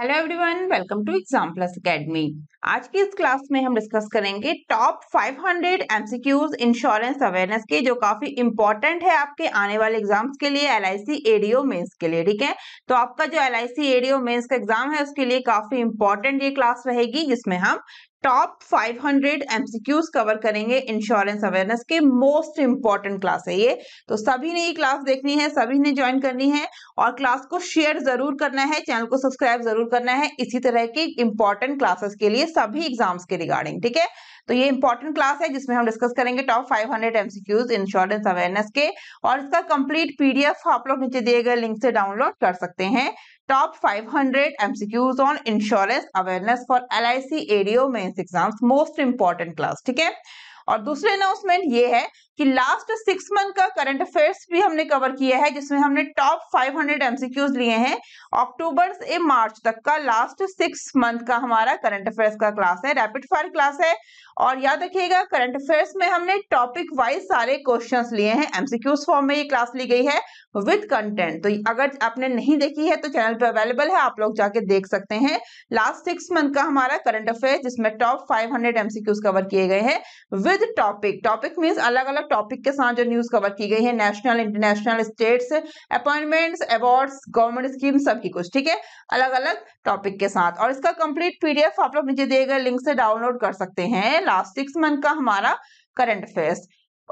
Hello everyone welcome to exam plus academy आज की इस क्लास में हम डिस्कस करेंगे टॉप 500 एमसीक्यूज इंश्योरेंस अवेयरनेस के जो काफी इंपॉर्टेंट है आपके आने वाले एग्जाम्स के लिए एल आई एडीओ मेंस के लिए ठीक है तो आपका जो एल आई एडीओ मेंस का एग्जाम है उसके लिए काफी इंपॉर्टेंट ये क्लास रहेगी जिसमें हम टॉप 500 एमसीक्यूज कवर करेंगे इंश्योरेंस अवेयरनेस के मोस्ट इंपॉर्टेंट क्लास है ये तो सभी ने ये क्लास देखनी है सभी ने ज्वाइन करनी है और क्लास को शेयर जरूर करना है चैनल को सब्सक्राइब जरूर करना है इसी तरह की इंपॉर्टेंट क्लासेस के लिए सभी एग्जाम्स के रिगार्डिंग ठीक है तो ये इंपॉर्टेंट क्लास है जिसमें हम डिस्कस करेंगे टॉप 500 एमसीक्यूज इंश्योरेंस अवेयरनेस के और इसका कंप्लीट पीडीएफ आप लोग नीचे दिए गए लिंक से डाउनलोड कर सकते हैं top five 500 MCQs on insurance awareness for L I C ADO mains exam most important class ठीक है और दूसरे अनाउंसमेंट ये है कि लास्ट सिक्स मंथ का करंट अफेयर्स भी हमने कवर किया है जिसमें हमने टॉप 500 हंड्रेड एमसीक्यूज लिए हैं अक्टूबर से मार्च तक का लास्ट सिक्स मंथ का हमारा करंट अफेयर्स का क्लास है रैपिड फायर क्लास है और याद रखिएगा करंट अफेयर्स में हमने टॉपिक वाइज सारे क्वेश्चंस लिए हैं एमसीक्यूज फॉर्म में ये क्लास ली गई है विद कंटेंट तो अगर आपने नहीं देखी है तो चैनल पर अवेलेबल है आप लोग जाके देख सकते हैं लास्ट सिक्स मंथ का हमारा करंट अफेयर जिसमें top five hundred MCQs cover किए गए हैं विद टॉपिक टॉपिक मीन्स अलग अलग टॉपिक के साथ जो न्यूज कवर की गई है national international states appointments awards government scheme सबकी कुछ ठीक है अलग अलग टॉपिक के साथ और इसका कंप्लीट पीडीएफ आप लोग नीचे दिए गए लिंक से डाउनलोड कर सकते हैं लास्ट सिक्स मंथ का हमारा करंट अफेयर्स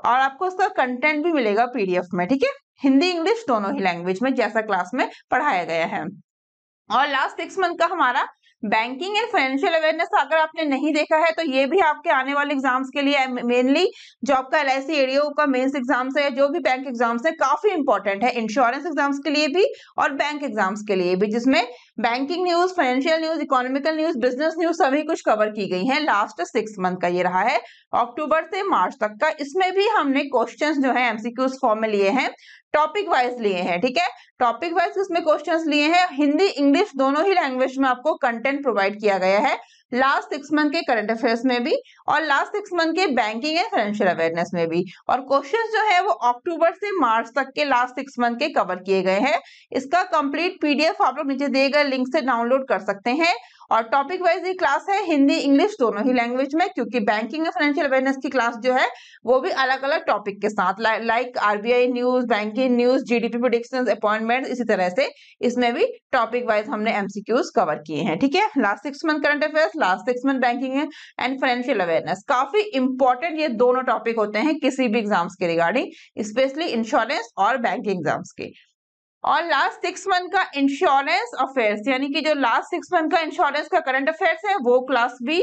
और आपको उसका कंटेंट भी मिलेगा पीडीएफ में ठीक है हिंदी इंग्लिश दोनों ही लैंग्वेज में जैसा क्लास में पढ़ाया गया है और लास्ट सिक्स मंथ का हमारा बैंकिंग एंड फाइनेंशियल अवेयरनेस अगर आपने नहीं देखा है तो ये भी आपके आने वाले एग्जाम्स के लिए मेनली जो आपका एल आई सी का मेन्स एग्जाम्स है जो भी बैंक एग्जाम्स है काफी इंपॉर्टेंट है इंश्योरेंस एग्जाम्स के लिए भी और बैंक एग्जाम्स के लिए भी जिसमें banking news financial news economical news business news सभी कुछ कवर की गई है लास्ट सिक्स मंथ का ये रहा है अक्टूबर से मार्च तक का इसमें भी हमने क्वेश्चन जो है एमसीक्यूज फॉर्म में लिए हैं टॉपिक वाइज लिए हैं ठीक है टॉपिक वाइज उसमें क्वेश्चन लिए हैं हिंदी इंग्लिश दोनों ही लैंग्वेज में आपको कंटेंट प्रोवाइड किया गया है लास्ट सिक्स मंथ के करंट अफेयर्स में भी और लास्ट सिक्स मंथ के बैंकिंग एंड फाइनेंशियल अवेयरनेस में भी और क्वेश्चंस जो है वो अक्टूबर से मार्च तक के लास्ट सिक्स मंथ के कवर किए गए हैं इसका कंप्लीट पीडीएफ आप लोग नीचे दिए गए लिंक से डाउनलोड कर सकते हैं और टॉपिक वाइज ये क्लास है हिंदी इंग्लिश दोनों ही लैंग्वेज में क्योंकि बैंकिंग और फाइनेंशियल अवेयरनेस की क्लास जो है वो भी अलग अलग टॉपिक के साथ like RBI news banking news GDP production appointment इसी तरह से इसमें भी टॉपिक वाइज हमने एमसीक्यूज कवर किए हैं ठीक है last six month current affairs last six month banking and financial awareness काफी इंपॉर्टेंट ये दोनों टॉपिक होते हैं किसी भी एग्जाम्स के रिगार्डिंग स्पेशली इंश्योरेंस और बैंकिंग एग्जाम्स के और लास्ट सिक्स मंथ का इंश्योरेंस अफेयर्स यानी कि जो लास्ट सिक्स मंथ का इंश्योरेंस का करंट अफेयर्स है वो क्लास भी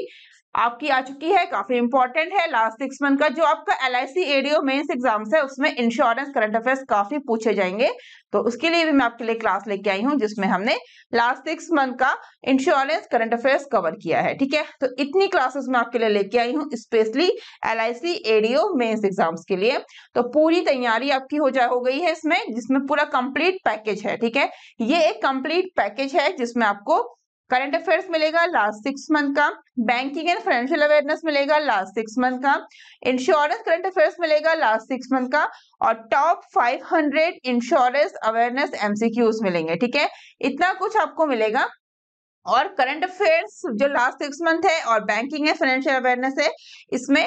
आपकी आ चुकी है काफी इंपॉर्टेंट है लास्ट सिक्स मंथ का जो आपका L I C ADO mains exam है उसमें इंश्योरेंस करंट अफेयर्स काफी पूछे जाएंगे तो उसके लिए भी मैं आपके लिए क्लास लेके आई हूँ जिसमें हमने लास्ट सिक्स मंथ का इंश्योरेंस करंट अफेयर्स कवर किया है ठीक है तो इतनी क्लासेस मैं आपके लिए लेके आई हूँ specially L I C ADO mains exams के लिए तो पूरी तैयारी आपकी हो जाए हो गई है इसमें जिसमें पूरा कंप्लीट पैकेज है ठीक है ये एक कंप्लीट पैकेज है जिसमें आपको करंट अफेयर्स मिलेगा लास्ट सिक्स मंथ का बैंकिंग एंड फाइनेंशियल अवेयरनेस मिलेगा लास्ट सिक्स मंथ का इंश्योरेंस करंट अफेयर्स मिलेगा लास्ट सिक्स मंथ का और टॉप 500 इंश्योरेंस अवेयरनेस एमसीक्यूज मिलेंगे ठीक है इतना कुछ आपको मिलेगा और करंट अफेयर्स जो लास्ट सिक्स मंथ है और बैंकिंग है फाइनेंशियल अवेयरनेस है इसमें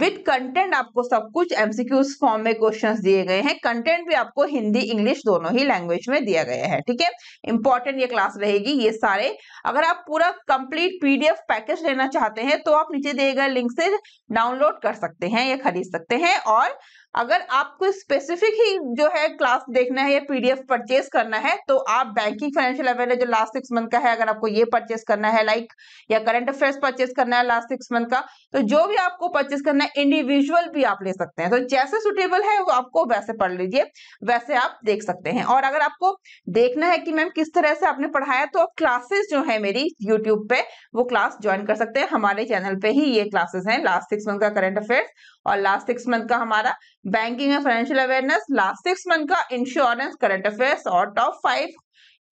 विथ कंटेंट आपको सब कुछ एमसीक्यूज फॉर्म में क्वेश्चंस दिए गए हैं कंटेंट भी आपको हिंदी इंग्लिश दोनों ही लैंग्वेज में दिया गया है ठीक है इंपॉर्टेंट ये क्लास रहेगी ये सारे अगर आप पूरा कंप्लीट पीडीएफ पैकेज लेना चाहते हैं तो आप नीचे दिए गए लिंक से डाउनलोड कर सकते हैं या खरीद सकते हैं और अगर आपको स्पेसिफिक ही जो है क्लास देखना है या पीडीएफ परचेज करना है तो आप बैंकिंग फाइनेंशियल अवेयर जो लास्ट सिक्स मंथ का है अगर आपको ये परचेज करना है लाइक या करंट अफेयर्स परचेज करना है लास्ट सिक्स मंथ का तो जो भी आपको परचेज करना है इंडिविजुअल भी आप ले सकते हैं तो जैसे सुटेबल है वो आपको वैसे पढ़ लीजिए वैसे आप देख सकते हैं और अगर आपको देखना है कि मैम किस तरह से आपने पढ़ाया तो आप क्लासेस जो है मेरी यूट्यूब पे वो क्लास ज्वाइन कर सकते हैं हमारे चैनल पे ही ये क्लासेस हैं लास्ट सिक्स मंथ का करंट अफेयर्स और लास्ट सिक्स मंथ का हमारा banking and financial awareness last six month का इंश्योरेंस करंट अफेयर्स और top five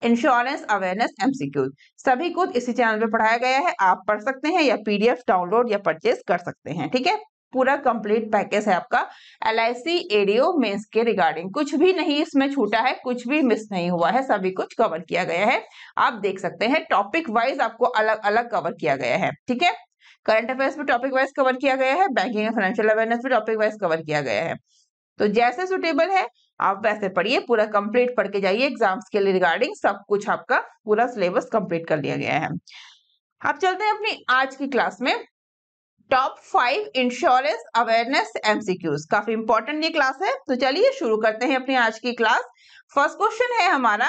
insurance awareness MCQ सभी कुछ इसी चैनल पे पढ़ाया गया है आप पढ़ सकते हैं या पीडीएफ डाउनलोड या परचेज कर सकते हैं ठीक है पूरा कंप्लीट पैकेज है आपका L I C ADO mains के रिगार्डिंग कुछ भी नहीं इसमें छूटा है कुछ भी मिस नहीं हुआ है सभी कुछ कवर किया गया है आप देख सकते हैं टॉपिक वाइज आपको अलग अलग कवर किया गया है ठीक है करंट अफेयर्स में टॉपिक वाइज कवर किया गया है बैंकिंग एंड फाइनेंशियल अवेयरनेस भी टॉपिक वाइज कवर किया गया है तो जैसे सुटेबल है आप वैसे पढ़िए पूरा कंप्लीट पढ़ के जाइए एग्जाम्स के लिए रिगार्डिंग सब कुछ आपका पूरा सिलेबस कंप्लीट कर लिया गया है आप चलते हैं अपनी आज की क्लास में top five insurance awareness MCQs काफी इंपॉर्टेंट ये क्लास है तो चलिए शुरू करते हैं अपनी आज की क्लास फर्स्ट क्वेश्चन है हमारा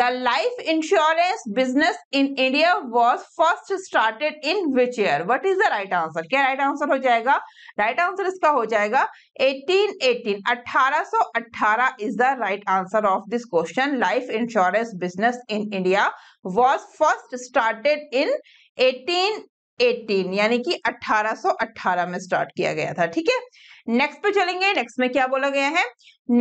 the life insurance business in India was first started in which year what is the right answer क्या राइट right आंसर हो जाएगा राइट right आंसर इसका हो जाएगा 1818 1818 is the right answer of this question life insurance business in India was first started in 18 यानी कि 1818 में start किया गया था ठीक है नेक्स्ट पे चलेंगे नेक्स्ट में क्या बोला गया है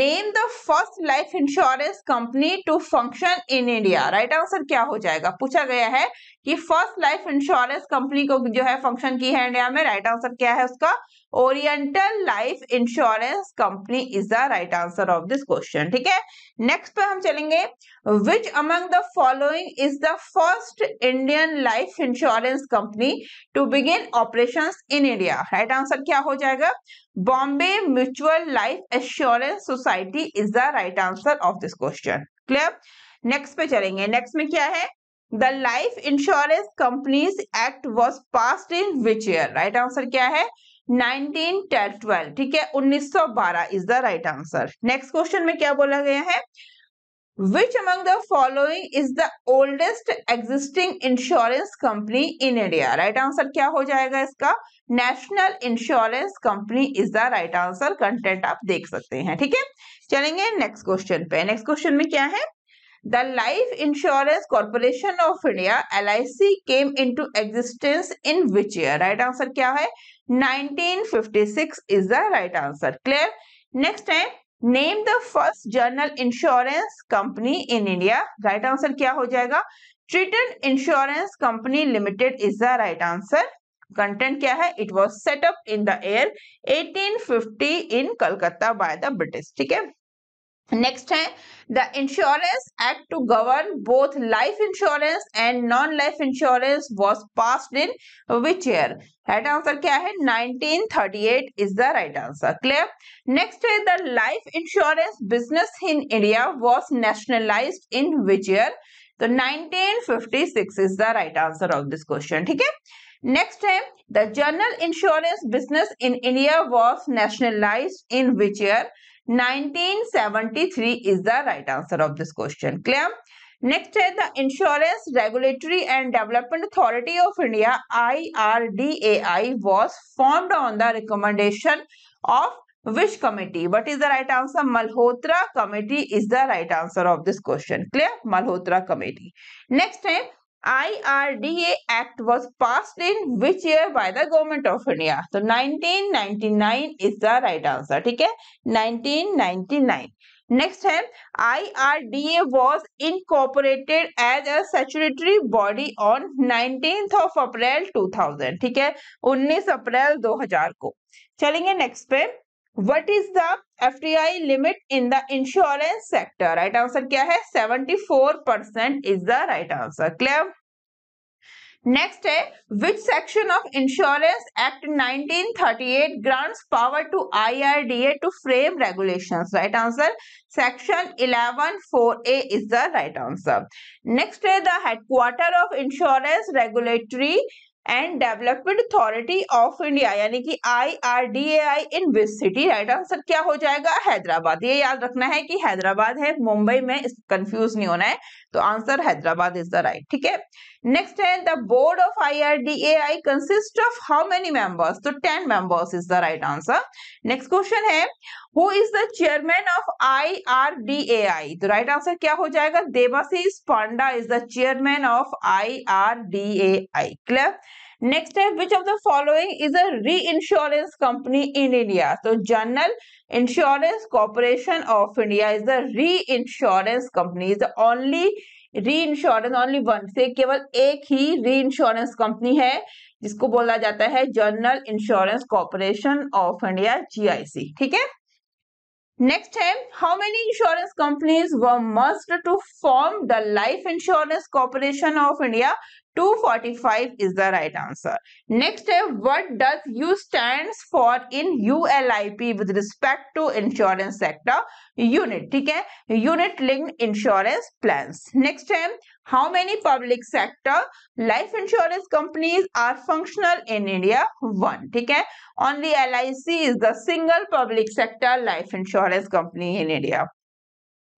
name the first life insurance company to function in India right answer क्या हो जाएगा पूछा गया है कि फर्स्ट लाइफ इंश्योरेंस कंपनी को जो है फंक्शन की है इंडिया में राइट right आंसर क्या है उसका oriental life insurance company is the right answer of this question ठीक है नेक्स्ट पे हम चलेंगे which among the following is the first Indian life insurance company to begin operation in India right answer क्या हो जाएगा Bombay mutual life insurance society is the right answer of this question clear next पे चलेंगे next में क्या है the life insurance companies act was pass in which year right answer क्या है नाइनटीन ट्वेल्व ठीक है 1912 is the right answer next question में क्या बोला गया है which among the following is the oldest existing insurance company in India? Right answer क्या हो जाएगा इसका national insurance company is the right answer content आप देख सकते हैं ठीक है चलेंगे नेक्स्ट क्वेश्चन पे नेक्स्ट क्वेश्चन में क्या है the life insurance corporation of India L I C came into existence in which year right answer क्या है 1956 is the right answer. Clear? Next है name the first general insurance company in India right answer क्या हो जाएगा Triton insurance company limited is the right answer content क्या है it was set up in the year 1850 in Calcutta by the British ठीक है Next है the Insurance Act to govern both life insurance and non-life insurance was passed in which year? Right answer क्या 1938 is the right answer. Clear? Next है the life insurance business in India was nationalized in which year? तो 1956 is the right answer of this question. ठीक Next है the general insurance business in India was nationalized in which year? 1973 is the right answer of this question. Clear? Next is the Insurance Regulatory and Development Authority of India IRDAI was formed on the recommendation of which committee? What is the right answer? Malhotra committee is the right answer of this question. Clear? Malhotra committee. Next time, I R D act was pass in which year by the government of India तो 1999 is the right answer ठीक है 1999 next है I R D A was incorporated as statutory body on nineteen of April two thousand ठीक है उन्नीस अप्रैल दो हजार को चलेंगे नेक्स्ट पे what is the FDI limit in the insurance sector. Right answer kya hai? 74% is the right answer. Clear? Next hai, which section of Insurance Act 1938 grants power to IRDA to frame regulations? Right answer, section 114A is the right answer. Next hai, the headquarters of insurance regulatory and development authority of India यानी कि आई R D A आई इन विस city right answer क्या हो जाएगा हैदराबाद ये याद रखना है कि हैदराबाद है मुंबई में कंफ्यूज नहीं होना है तो answer Hyderabad is the right ठीक है नेक्स्ट है the board of I consist of how many members तो ten members is the right answer next question है who is the chairman of I तो राइट आंसर क्या हो जाएगा Debashish Panda is the chairman of I R D A I clear Next time, which of the following is a reinsurance company in India? So, General Insurance Corporation of India is the reinsurance company. It's the only reinsurance, only one. से केवल एक ही reinsurance company है जिसको बोला जाता है general insurance corporation of India GIC ठीक है नेक्स्ट है how many insurance companies were merged to form the life insurance corporation of India 245 is the right answer. Next what does U stands for in ULIP with respect to insurance sector unit? Okay, unit linked insurance plans. Next time, how many public sector life insurance companies are functional in India? One. Okay, only LIC is the single public sector life insurance company in India.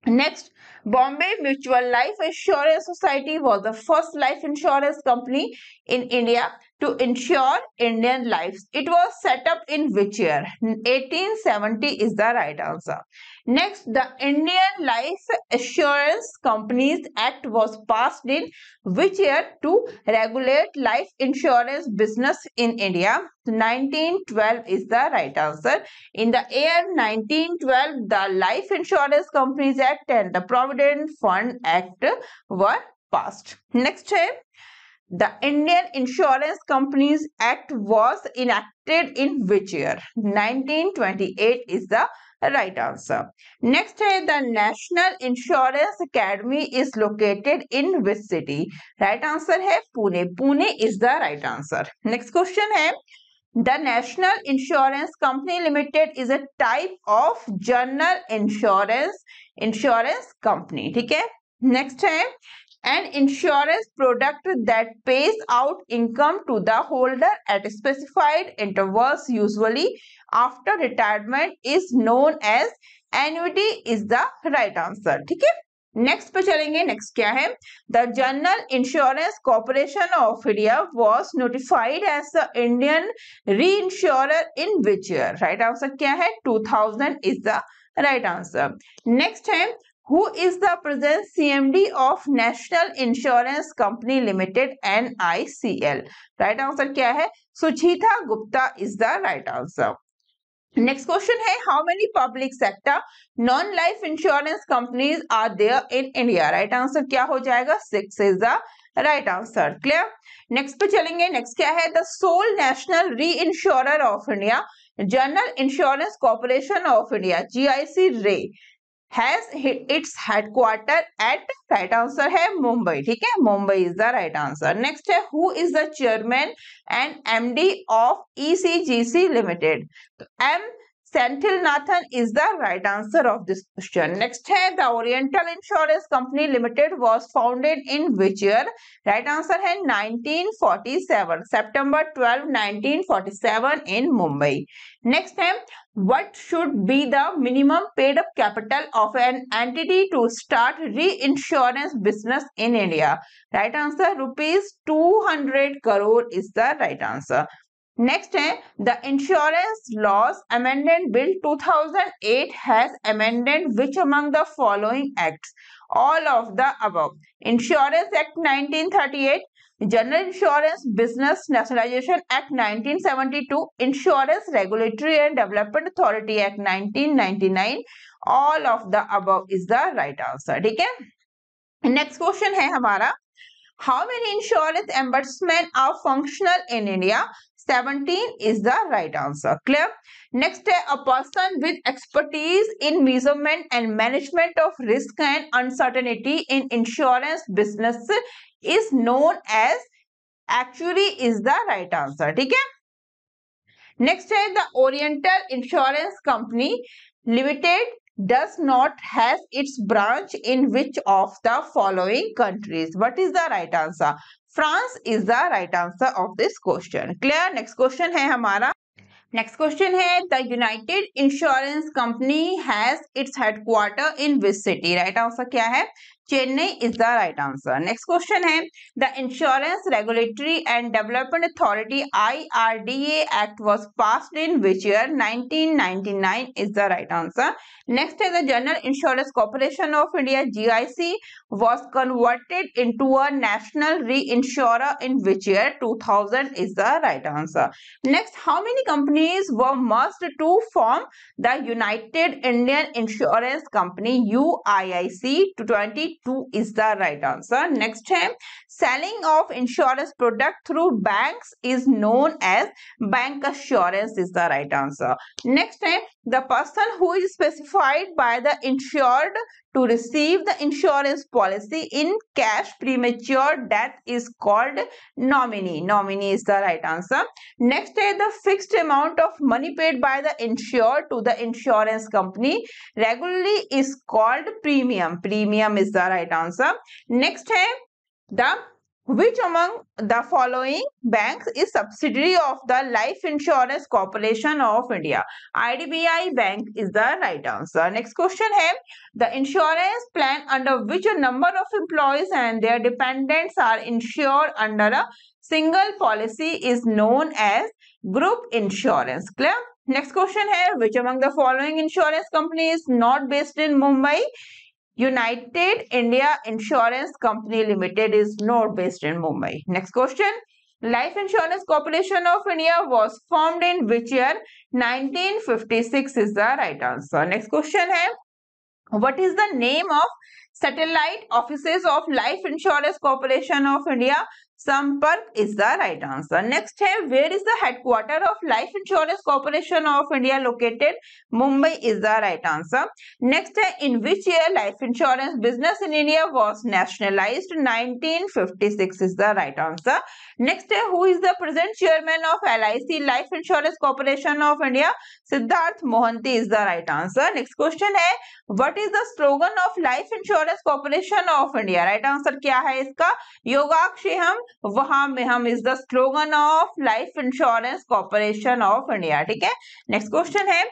Next, Bombay Mutual Life Assurance Society was the first life insurance company in India to ensure Indian lives. It was set up in which year? 1870 is the right answer. Next, the Indian Life Assurance Companies Act was passed in which year to regulate life insurance business in India? 1912 is the right answer. In the year 1912, the Life Insurance Companies Act and the Provident Fund Act were passed. Next time the Indian Insurance Companies Act was enacted in which year? 1928 is the right answer. Next the National Insurance Academy is located in which city? Right answer is Pune. Pune is the right answer. Next question is: The National Insurance Company Limited is a type of general insurance insurance company. Okay. Next है an insurance product that pays out income to the holder at specified intervals usually after retirement is known as annuity is the right answer theek hai next pe chalenge next kya hai the general insurance corporation of india was notified as the indian reinsurer in which year right answer kya hai 2000 is the right answer next time C M D of national insurance company limited N I C L right answer क्या है Suchita Gupta is the right answer next question है how many public sector non life insurance companies are there in India right answer क्या हो जाएगा six is the right answer clear next पे चलेंगे next क्या है the sole national reinsurer of India general insurance corporation of India ji I C Re has its headquarter at right answer है मुंबई ठीक है Mumbai is the right answer next है who is the chairman and MD of ECGC limited तो M Central Nathan is the right answer of this question. Next है the Oriental Insurance Company Limited was founded in which year? Right answer है 1947 September 12, 1947 in Mumbai. Next है what should be the minimum paid up capital of an entity to start reinsurance business in India? Right answer rupees 200 crore is the right answer. Next है the Insurance Laws Amendment Bill 2008 has amended which among the following acts? All of the above. Insurance Act 1938, General Insurance Business Nationalization Act 1972, Insurance Regulatory and Development Authority Act 1999. All of the above is the right answer. ठीक है Next question है हमारा How many insurance ombudsmen are functional in India? 17 is the right answer. Clear? Next, a person with expertise in measurement and management of risk and uncertainty in insurance business is known as actuary is the right answer. Okay. Next the Oriental Insurance Company Limited does not has its branch in which of the following countries? What is the right answer? France is the right answer of this question clear next question है हमारा next question है the united insurance company has its headquarter in which city right answer क्या है Chennai is the right answer. Next question is The Insurance Regulatory and Development Authority IRDA Act was passed in which year? 1999 is the right answer. Next is The General Insurance Corporation of India GIC was converted into a national reinsurer in which year? 2000 is the right answer. Next, how many companies were merged to form the United Indian Insurance Company UIIC to 20 2 is the right answer. Next time. Selling of insurance product through banks is known as bank assurance is the right answer. Next time, the person who is specified by the insured to receive the insurance policy in cash premature death is called nominee. Nominee is the right answer. Next is the fixed amount of money paid by the insured to the insurance company regularly is called premium. Premium is the right answer. Next time the which among the following banks is subsidiary of the Life Insurance Corporation of India? IDBI Bank is the right answer. Next question is The insurance plan under which a number of employees and their dependents are insured under a single policy is known as group insurance. Clear? Next question is Which among the following insurance company is not based in Mumbai? United India Insurance Company Limited is not based in Mumbai. Next question. Life Insurance Corporation of India was formed in which year? 1956 is the right answer. Next question hai. What is the name of satellite offices of Life Insurance Corporation of India Sampark is the right answer. Next here, where is the headquarter of Life Insurance Corporation of India located? Mumbai is the right answer. Next here, in which year life insurance business in India was nationalized? 1956 is the right answer. Next है who is the present chairman of L I C life insurance corporation of India Siddhartha Mohanty is the right answer next question है what is the slogan of life insurance corporation of India right answer क्या है इसका योगाक्षी हम वहां में हम is the slogan of life insurance corporation of India ठीक है नेक्स्ट क्वेश्चन है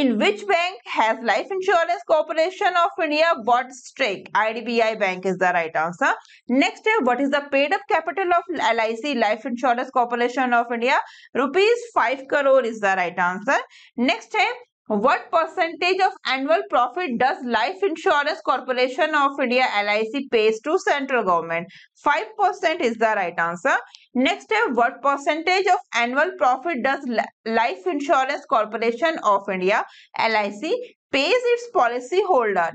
in which bank has life insurance corporation of India bought stake I bank is the right answer next है what is the paid up capital of L I C Life Insurance Corporation of India. Rupees 5 crore is the right answer. Next है what percentage of annual profit does Life Insurance Corporation of India LIC pays to central government? 5% is the right answer. Next uh, what percentage of annual profit does Life Insurance Corporation of India, LIC, pays its policyholder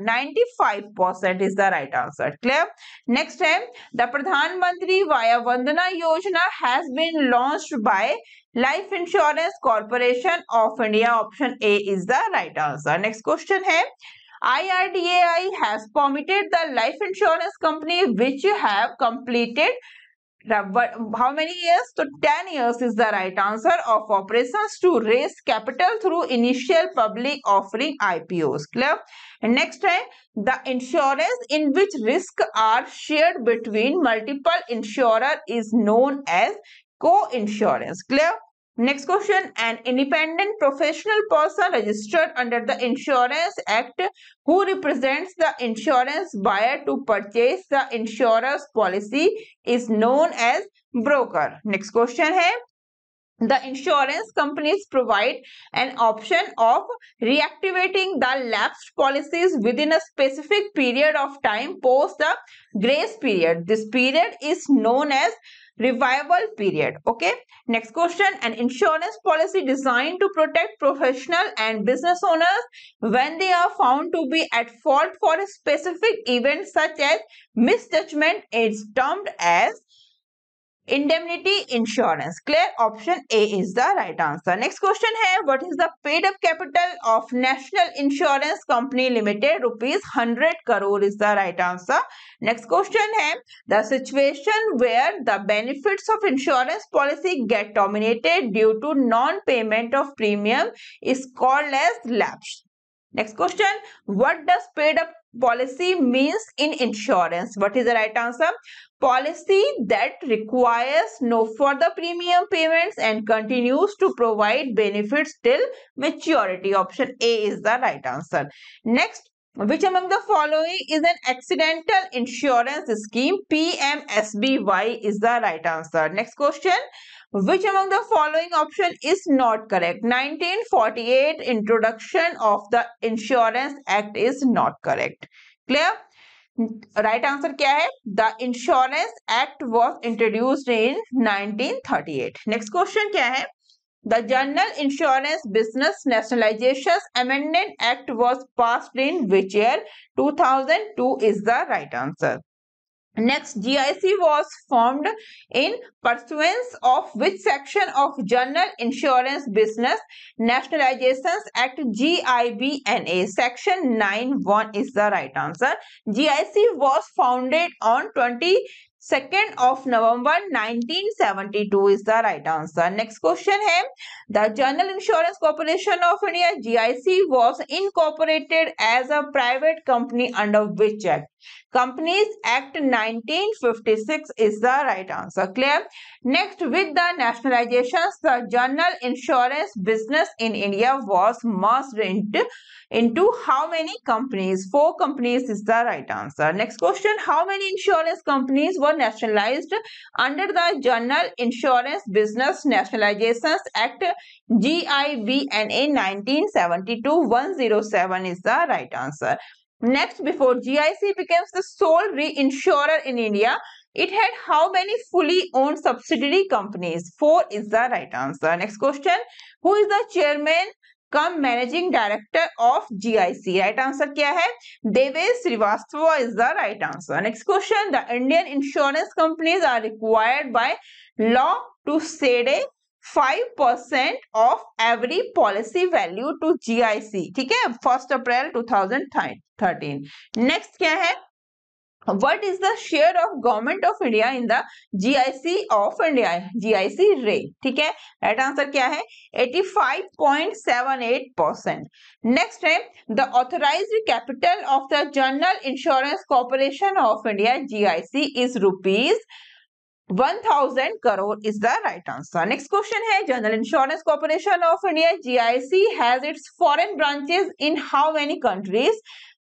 95% is the right answer clear next time um, the pradhan mantri via vandana yojana has been launched by life insurance corporation of india option a is the right answer next question hai um, IRDAI has permitted the life insurance company which have completed how many years? So 10 years is the right answer of operations to raise capital through initial public offering IPOs. Clear? And next time, the insurance in which risks are shared between multiple insurer is known as co-insurance. Clear? Next question, an independent professional person registered under the Insurance Act who represents the insurance buyer to purchase the insurance policy is known as broker. Next question है, the insurance companies provide an option of reactivating the lapsed policies within a specific period of time post the grace period. This period is known as revival period. Okay. Next question. An insurance policy designed to protect professional and business owners when they are found to be at fault for a specific event such as misjudgment is termed as indemnity insurance. Clear? Option A is the right answer. Next question है what is the paid up capital of National Insurance Company Limited? Rupees 100 crore is the right answer. Next question है the situation where the benefits of insurance policy get terminated due to non-payment of premium is called as lapse. Next question. What does paid up policy means in insurance? What is the right answer? Policy that requires no further premium payments and continues to provide benefits till maturity. Option A is the right answer. Next, which among the following is an accidental insurance scheme? PMSBY is the right answer. Next question which among the following option is not correct 1948 introduction of the insurance act is not correct clear right answer kya hai the insurance act was introduced in 1938 next question kya hai the general insurance business Nationalisation amendment act was passed in which year 2002 is the right answer Next, GIC was formed in pursuance of which section of General Insurance Business Nationalizations Act GIBNA? Section 1 is the right answer. GIC was founded on 20 2nd of November 1972 is the right answer. Next question is The General Insurance Corporation of India GIC was incorporated as a private company under which act? Companies Act 1956 is the right answer. Clear? Next, with the nationalizations, the general insurance business in India was merged into, into how many companies? Four companies is the right answer. Next question, how many insurance companies were nationalized under the General Insurance Business Nationalizations Act GIBNA 1972-107 is the right answer. Next, before GIC becomes the sole reinsurer in India, it had how many fully owned subsidiary companies? Four is the right answer. Next question, who is the chairman cum managing director of GIC right answer क्या है Devesh Srivastava is the right answer next question the Indian insurance companies are required by law to five percent of every policy value to GIC ठीक है first April two thousand thirteen next क्या है what is the share of government of India in the GIC of India GIC rate okay? Right answer answer क्या 85.78%. Next time, the authorized capital of the General Insurance Corporation of India (GIC) is rupees 1000 crore is the right answer. Next question है General Insurance Corporation of India GIC has its foreign branches in how many countries?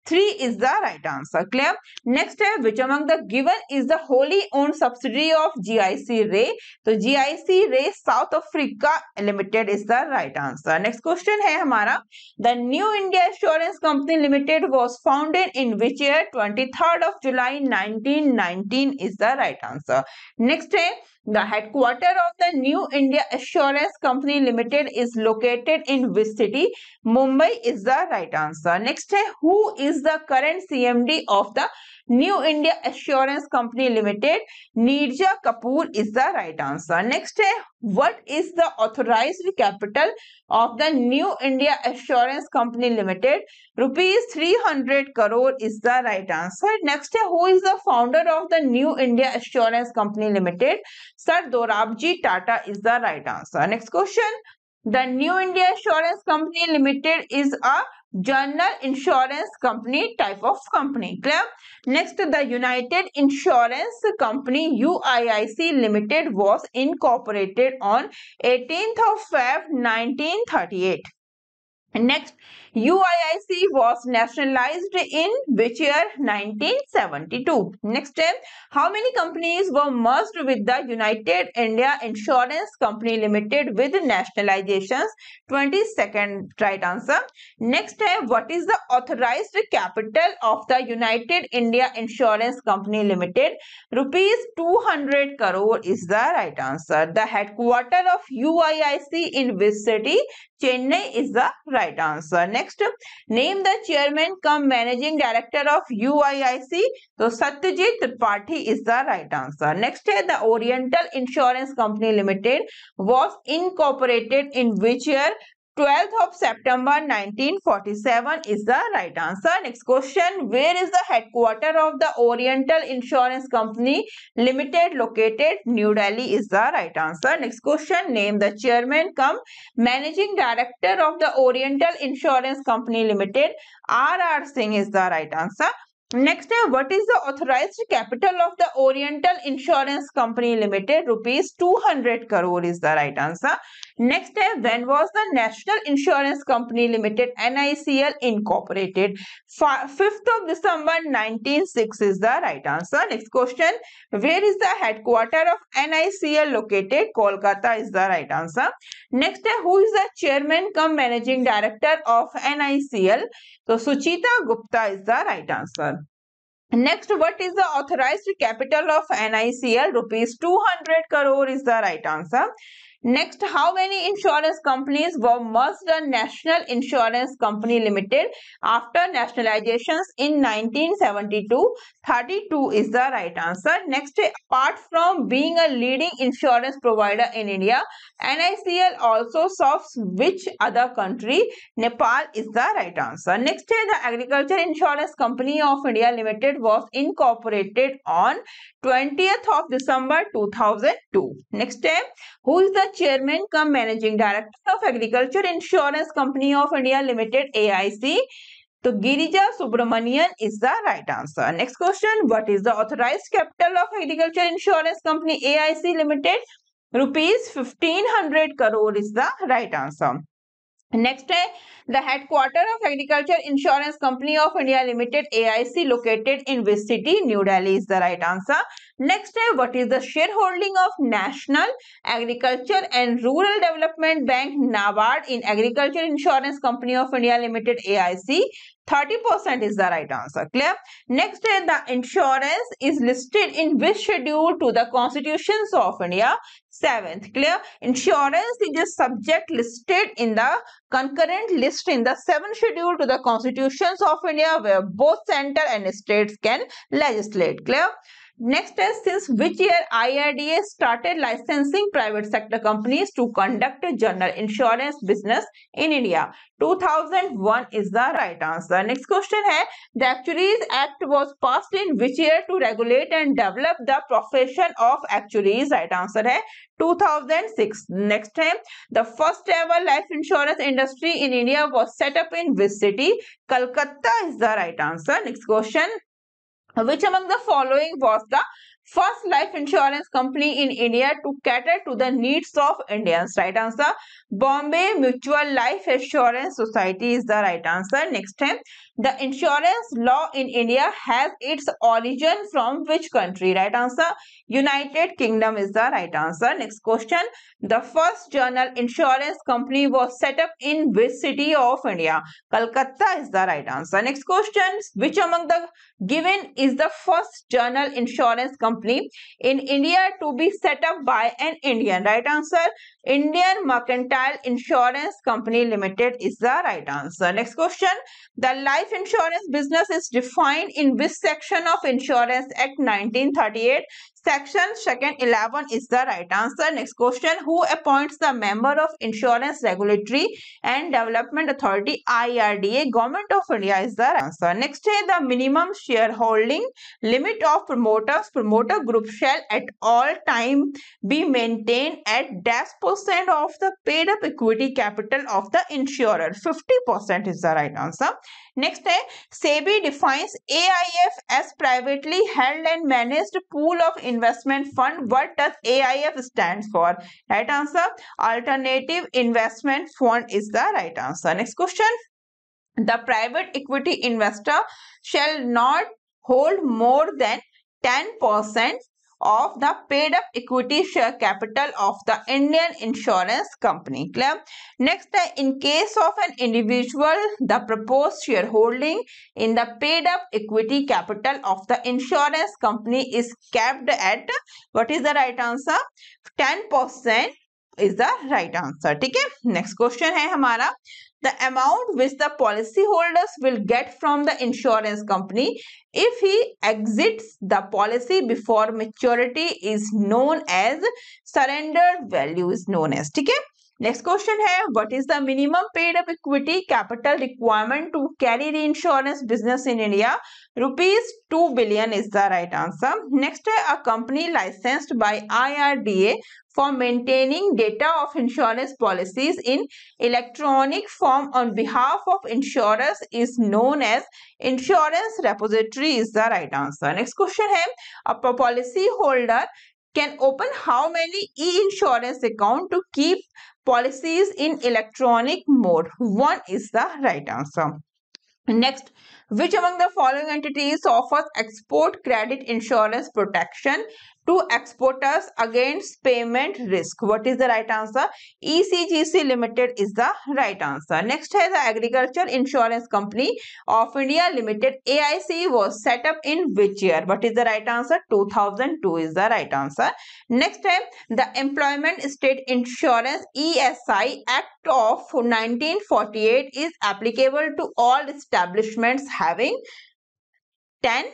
Three is the right answer clear next है which among the given is the wholly own subsidiary of GIC Re तो GIC Re South Africa limited is the right answer next question है हमारा the new India insurance company limited was founded in which year twenty third of July nineteen nineteen is the right answer next है The hmm. headquarter of the New India Assurance Company Limited is located in which city? Mumbai is the right answer. Next, who is the current CMD of the New India Assurance Company Limited. Nirja Kapoor is the right answer. Next is what is the authorized capital of the New India Assurance Company Limited? Rupees 300 crore is the right answer. Next is who is the founder of the New India Assurance Company Limited? Sir Dorabji Tata is the right answer. Next question. The New India Assurance Company Limited is a General Insurance Company type of company. Clear? Next, the United Insurance Company UIIC Limited was incorporated on 18th of Feb 1938. Next, UIIC was nationalized in which year? 1972. Next step, how many companies were merged with the United India Insurance Company Limited with nationalizations? 22nd right answer. Next step, what is the authorized capital of the United India Insurance Company Limited? Rupees 200 crore is the right answer. The headquarter of UIIC in which city? Chennai is the right answer. Next, name the chairman come managing director of UIIC. So Satyajit Party is the right answer. Next, the Oriental Insurance Company Limited was incorporated in which year? 12th of September 1947 is the right answer. Next question, where is the headquarter of the Oriental Insurance Company Limited located? New Delhi is the right answer. Next question, name the chairman come managing director of the Oriental Insurance Company Limited. R.R. Singh is the right answer. Next, what is the authorized capital of the Oriental Insurance Company Limited? Rupees 200 crore is the right answer. Next is when was the National Insurance Company Limited NICL incorporated? 5th of December 196 is the right answer. Next question where is the headquarter of NICL located? Kolkata is the right answer. Next is who is the chairman cum managing director of NICL? So Suchita Gupta is the right answer. Next, what is the authorized capital of NICL? Rupees 200 crore is the right answer. Next, how many insurance companies were merged the National Insurance Company Limited after nationalizations in 1972? 32 is the right answer. Next, apart from being a leading insurance provider in India, NICL also serves which other country? Nepal is the right answer. Next, the Agriculture Insurance Company of India Limited was incorporated on 20th of December 2002. Next time, who is the chairman come managing director of Agriculture Insurance Company of India Limited AIC? So Girija Subramanian is the right answer. Next question, what is the authorized capital of Agriculture Insurance Company AIC Limited? Rupees 1500 crore is the right answer. Next है the headquarter of agriculture insurance company of India limited AIC located in which city new Delhi is the right answer next है what is the share holding of national agriculture and rural development bank NABARD in agriculture insurance company of India limited AIC 30% is the right answer clear next the insurance is listed in which schedule to the constitutions of india 7th. Clear? Insurance is a subject listed in the concurrent list in the 7th schedule to the constitutions of India where both center and states can legislate. Clear? Next is since which year IRDA started licensing private sector companies to conduct general insurance business in India? 2001 is the right answer. Next question is the Actuaries Act was passed in which year to regulate and develop the profession of actuaries? Right answer is 2006. Next time, the first ever life insurance industry in India was set up in which city? Calcutta is the right answer. Next question. Which among the following was the first life insurance company in India to cater to the needs of Indians? Right answer. Bombay Mutual Life Assurance Society is the right answer. Next time, the insurance law in India has its origin from which country? Right answer. United Kingdom is the right answer. Next question. The first journal insurance company was set up in which city of India? Calcutta is the right answer. Next question. Which among the given is the first journal insurance company in India to be set up by an Indian? Right answer. Indian Mercantile Insurance Company Limited is the right answer. Next question. The life life insurance business is defined in which section of Insurance Act 1938 Section second 11 is the right answer. Next question, who appoints the member of Insurance Regulatory and Development Authority IRDA? Government of India is the right answer. Next, the minimum shareholding limit of promoters, promoter group shall at all time be maintained at 10 percent of the paid up equity capital of the insurer. 50% is the right answer. Next, SEBI defines AIF as privately held and managed pool of Investment Fund. What does AIF stands for? Right answer. Alternative Investment Fund is the right answer. Next question. The private equity investor shall not hold more than 10% of the paid up equity share capital of the Indian Insurance Company Next, in case of an individual, the proposed shareholding in the paid up equity capital of the insurance company is capped at, what is the right answer? 10% is the right answer. Okay. Next question is है the amount which the policyholders will get from the insurance company if he exits the policy before maturity is known as surrender value is known as Okay. Next question है what is the minimum paid up equity capital requirement to carry reinsurance business in India? Rupees 2 billion is the right answer. Next a company licensed by IRDA for maintaining data of insurance policies in electronic form on behalf of insurers is known as insurance repository is the right answer. Next question a policy holder can open how many e-insurance account to keep policies in electronic mode? One is the right answer. Next, which among the following entities offers export credit insurance protection to exporters against payment risk. What is the right answer? ECGC Limited is the right answer. Next is the Agriculture Insurance Company of India Limited AIC was set up in which year? What is the right answer? 2002 is the right answer. Next time, the Employment State Insurance ESI Act of 1948 is applicable to all establishments having 10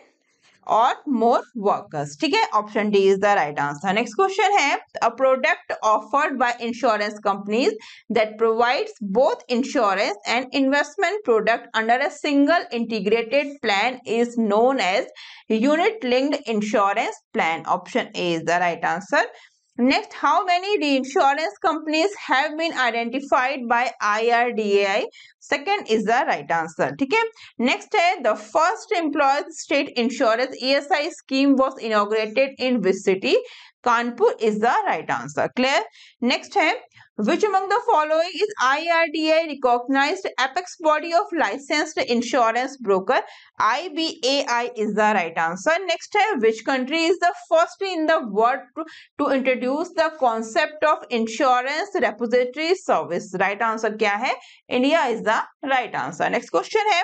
or more workers ठीक है option D is the right answer next question है a product offered by insurance companies that provides both insurance and investment product under a single integrated plan is known as unit linked insurance plan option A is the right answer Next, how many reinsurance companies have been identified by IRDAI? Second is the right answer. Okay. Next the first employee state insurance ESI scheme was inaugurated in which city? Kanpur is the right answer. Clear? Next है which among the following is IRDAI recognized apex body of licensed insurance broker? IBAI is the right answer. Next, which country is the first in the world to, to introduce the concept of insurance repository service? Right answer kya hai? India is the right answer. Next question hai.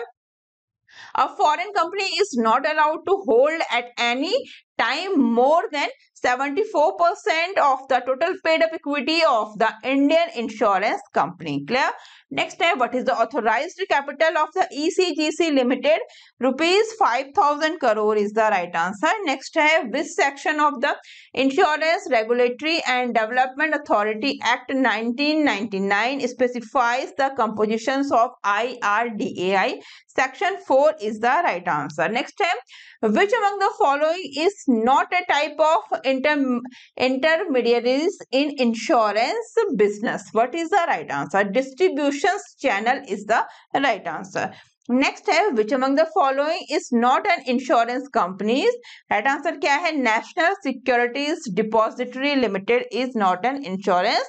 A foreign company is not allowed to hold at any time more than 74% of the total paid up equity of the Indian insurance company. Clear? Next time, what is the authorized capital of the ECGC limited? Rupees 5000 crore is the right answer. Next time, which section of the Insurance Regulatory and Development Authority Act 1999 specifies the compositions of IRDAI? Section 4 is the right answer. Next time, which among the following is not a type of intermediaries in insurance business? What is the right answer? Distributions channel is the right answer. Next है which among the following is not an insurance company's Right answer क्या है National Securities Depository Limited is not an insurance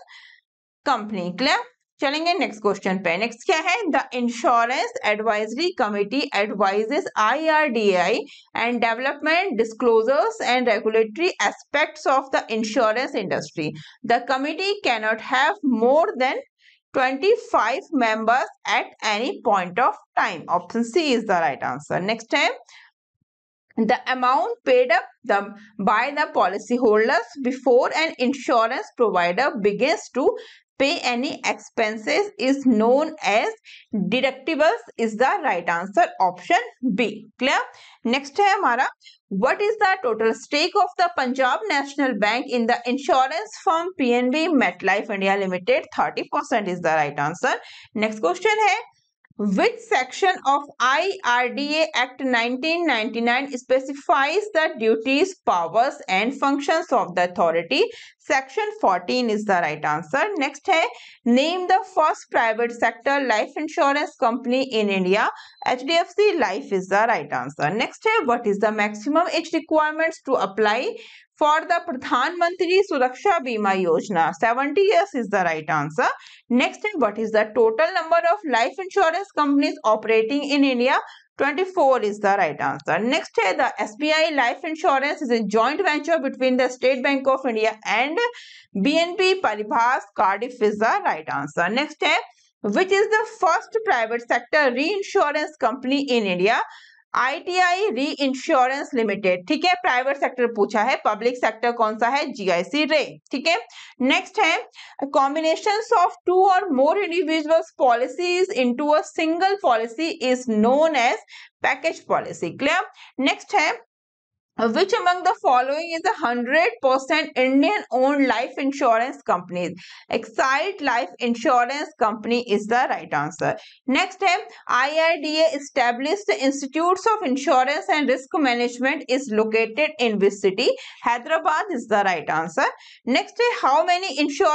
company. Clear? चलेंगे next question पे next क्या है the insurance advisory committee advises IRDAI and development disclosures and regulatory aspects of the insurance industry the committee cannot have more than 25 members at any point of time. Option C is the right answer. Next time, the amount paid up the, by the policyholders before an insurance provider begins to pay any expenses is known as deductibles is the right answer option b clear next है हमारा what is the total stake of the punjab national bank in the insurance firm pnb metlife india limited 30% is the right answer next question है which section of IRDA Act 1999 specifies the duties, powers and functions of the authority? Section 14 is the right answer. Next है name the first private sector life insurance company in India. HDFC Life is the right answer. Next है what is the maximum age requirements to apply for the Pradhan Mantri Suraksha Bima Yojana? 70 years is the right answer. Next, what is the total number of life insurance companies operating in India? 24 is the right answer. Next, the SBI Life Insurance is a joint venture between the State Bank of India and BNP Paribas Cardiff is the right answer. Next, which is the first private sector reinsurance company in India? ITI reinsurance limited ठीक है private sector पूछा है public sector कौन सा है GIC रे ठीक है नेक्स्ट है combination of two or more individual policies into a single policy is known as package policy clear next है which among the following is a 100% Indian owned life insurance companies? Excite Life Insurance Company is the right answer. Next step, IRDA established the Institutes of Insurance and Risk Management is located in which city? Hyderabad is the right answer. Next, how many insurance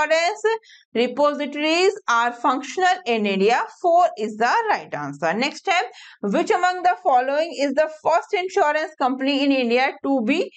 Repositories are functional in India. 4 is the right answer. Next time, which among the following is the first insurance company in India to be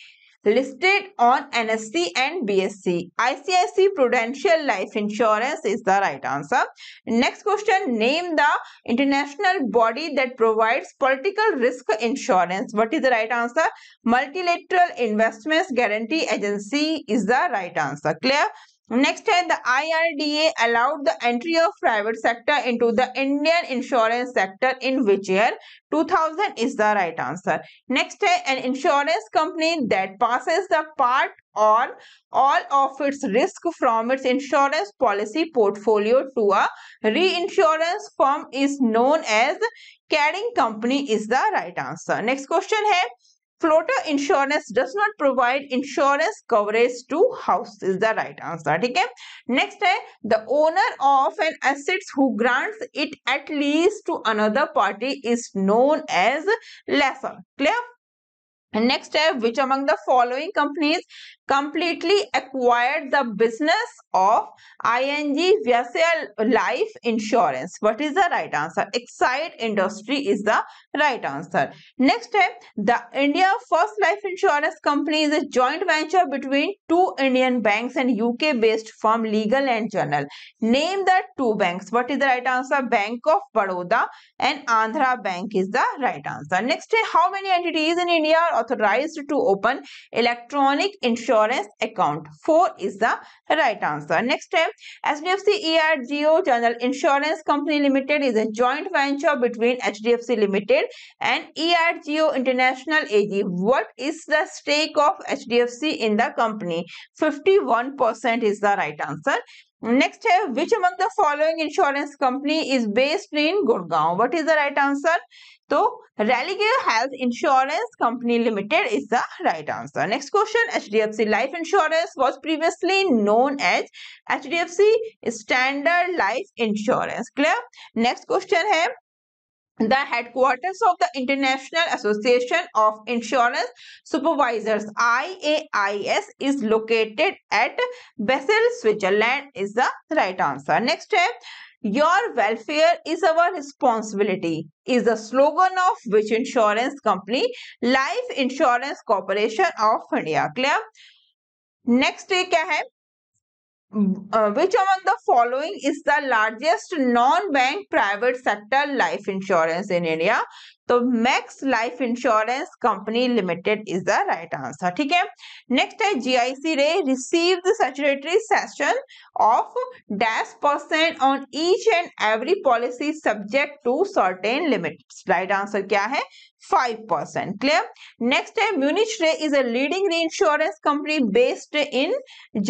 listed on NSC and BSC. ICIC Prudential Life Insurance is the right answer. Next question, name the international body that provides political risk insurance. What is the right answer? Multilateral Investments Guarantee Agency is the right answer. Clear? Next uh, the IRDA allowed the entry of private sector into the Indian insurance sector in which year? 2000 is the right answer. Next uh, an insurance company that passes the part or all of its risk from its insurance policy portfolio to a reinsurance firm is known as carrying company is the right answer. Next question is. Floater insurance does not provide insurance coverage to house is the right answer. Okay? Next is the owner of an assets who grants it at least to another party is known as lesser. Clear? next step, which among the following companies completely acquired the business of ING vessel Life Insurance. What is the right answer? Excite Industry is the right answer. Next step, the India First Life Insurance Company is a joint venture between two Indian banks and UK based firm Legal and General. Name the two banks. What is the right answer? Bank of Baroda and Andhra Bank is the right answer. Next, how many entities in India are authorized to open electronic insurance insurance account. 4 is the right answer. Next time, HDFC ERGO General Insurance Company Limited is a joint venture between HDFC Limited and ERGO International AG. What is the stake of HDFC in the company? 51% is the right answer. Next है which among the following insurance company is based in Gurgaon what is the right answer तो Religare health insurance company limited is the right answer next question H D F C life insurance was previously known as H D F C standard life insurance clear next question है the headquarters of the International Association of Insurance Supervisors IAIS is located at Basel, Switzerland is the right answer. Next step. Your welfare is our responsibility is the slogan of which insurance company? Life Insurance Corporation of India. Clear? Next, क्या Uh, which among the following is the largest non-bank private sector life insurance in India? तो Max life insurance company limited is the right answer ठीक है next है G I C re receive the statutory cession of dash percent on each and every policy subject to certain limit right answer क्या है five percent clear next है Munich re is a leading reinsurance company based in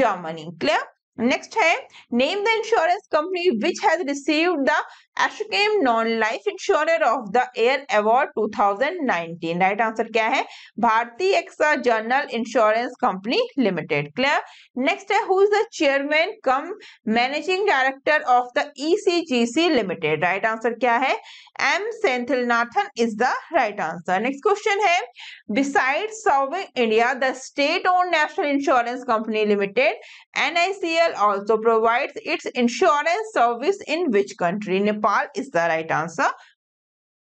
Germany clear Next है, name the insurance company which has received the Asia non life insurer of the year award 2019 right answer क्या है Bharti AXA general insurance company limited clear next है who is the chairman cum managing director of the ECGC limited right answer क्या है M Senthilnathan is the right answer next question है beside serving India the state own national insurance company limited NICL also provides its insurance service in which country Nepal is the right answer.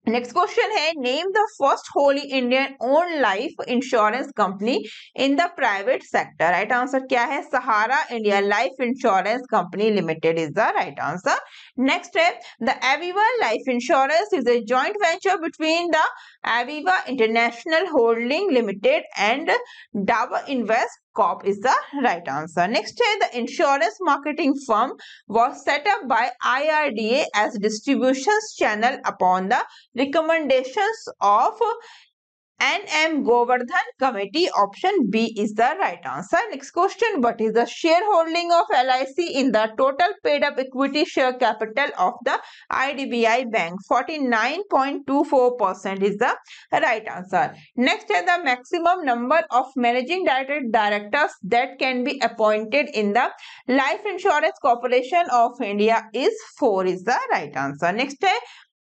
Next question है name the first wholly Indian own life insurance company in the private sector right answer क्या है Sahara India life insurance company limited is the right answer Next step, the Aviva Life Insurance is a joint venture between the Aviva International Holding Limited and Dava Invest Corp is the right answer. Next step, the insurance marketing firm was set up by IRDA as distributions channel upon the recommendations of NM Govardhan Committee. Option B is the right answer. Next question. What is the shareholding of LIC in the total paid up equity share capital of the IDBI bank? 49.24% is the right answer. Next is the maximum number of managing directors that can be appointed in the Life Insurance Corporation of India is 4 is the right answer. Next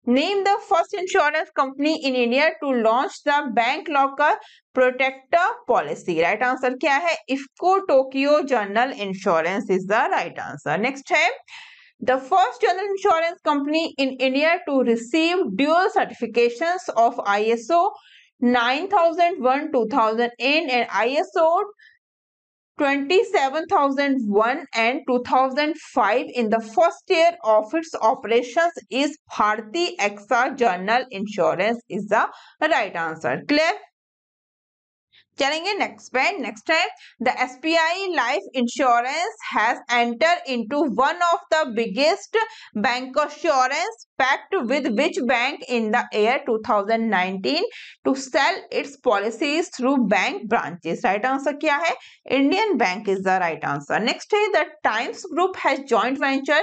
Name the first insurance company in India to launch the bank locker protector policy. Right answer क्या है? Ifco Tokyo General Insurance is the right answer. Next time, the first general insurance company in India to receive dual certifications of ISO 9001 2008 and ISO 27001 and 2005 in the first year of its operations is Bharti Exa Journal Insurance is the right answer. Clear? Challenge next page. Next time, the SPI Life Insurance has entered into one of the biggest bank assurance pact with mm-hmm. which bank in the year 2019 to sell its policies through bank branches right answer kya hai indian bank is the right answer next is the times group has joint venture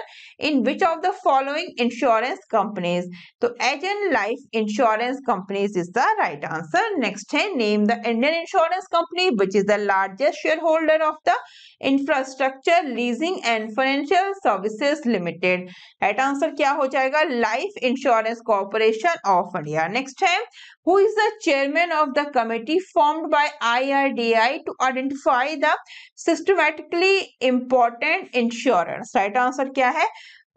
in which of the following insurance companies So agent life insurance companies is the right answer next hai name the indian insurance company which is the largest shareholder of the infrastructure leasing and financial services limited right answer kya ho jayega Life Insurance Corporation of India. Next time, who is the chairman of the committee formed by IRDI to identify the systematically important insurance. Right answer क्या है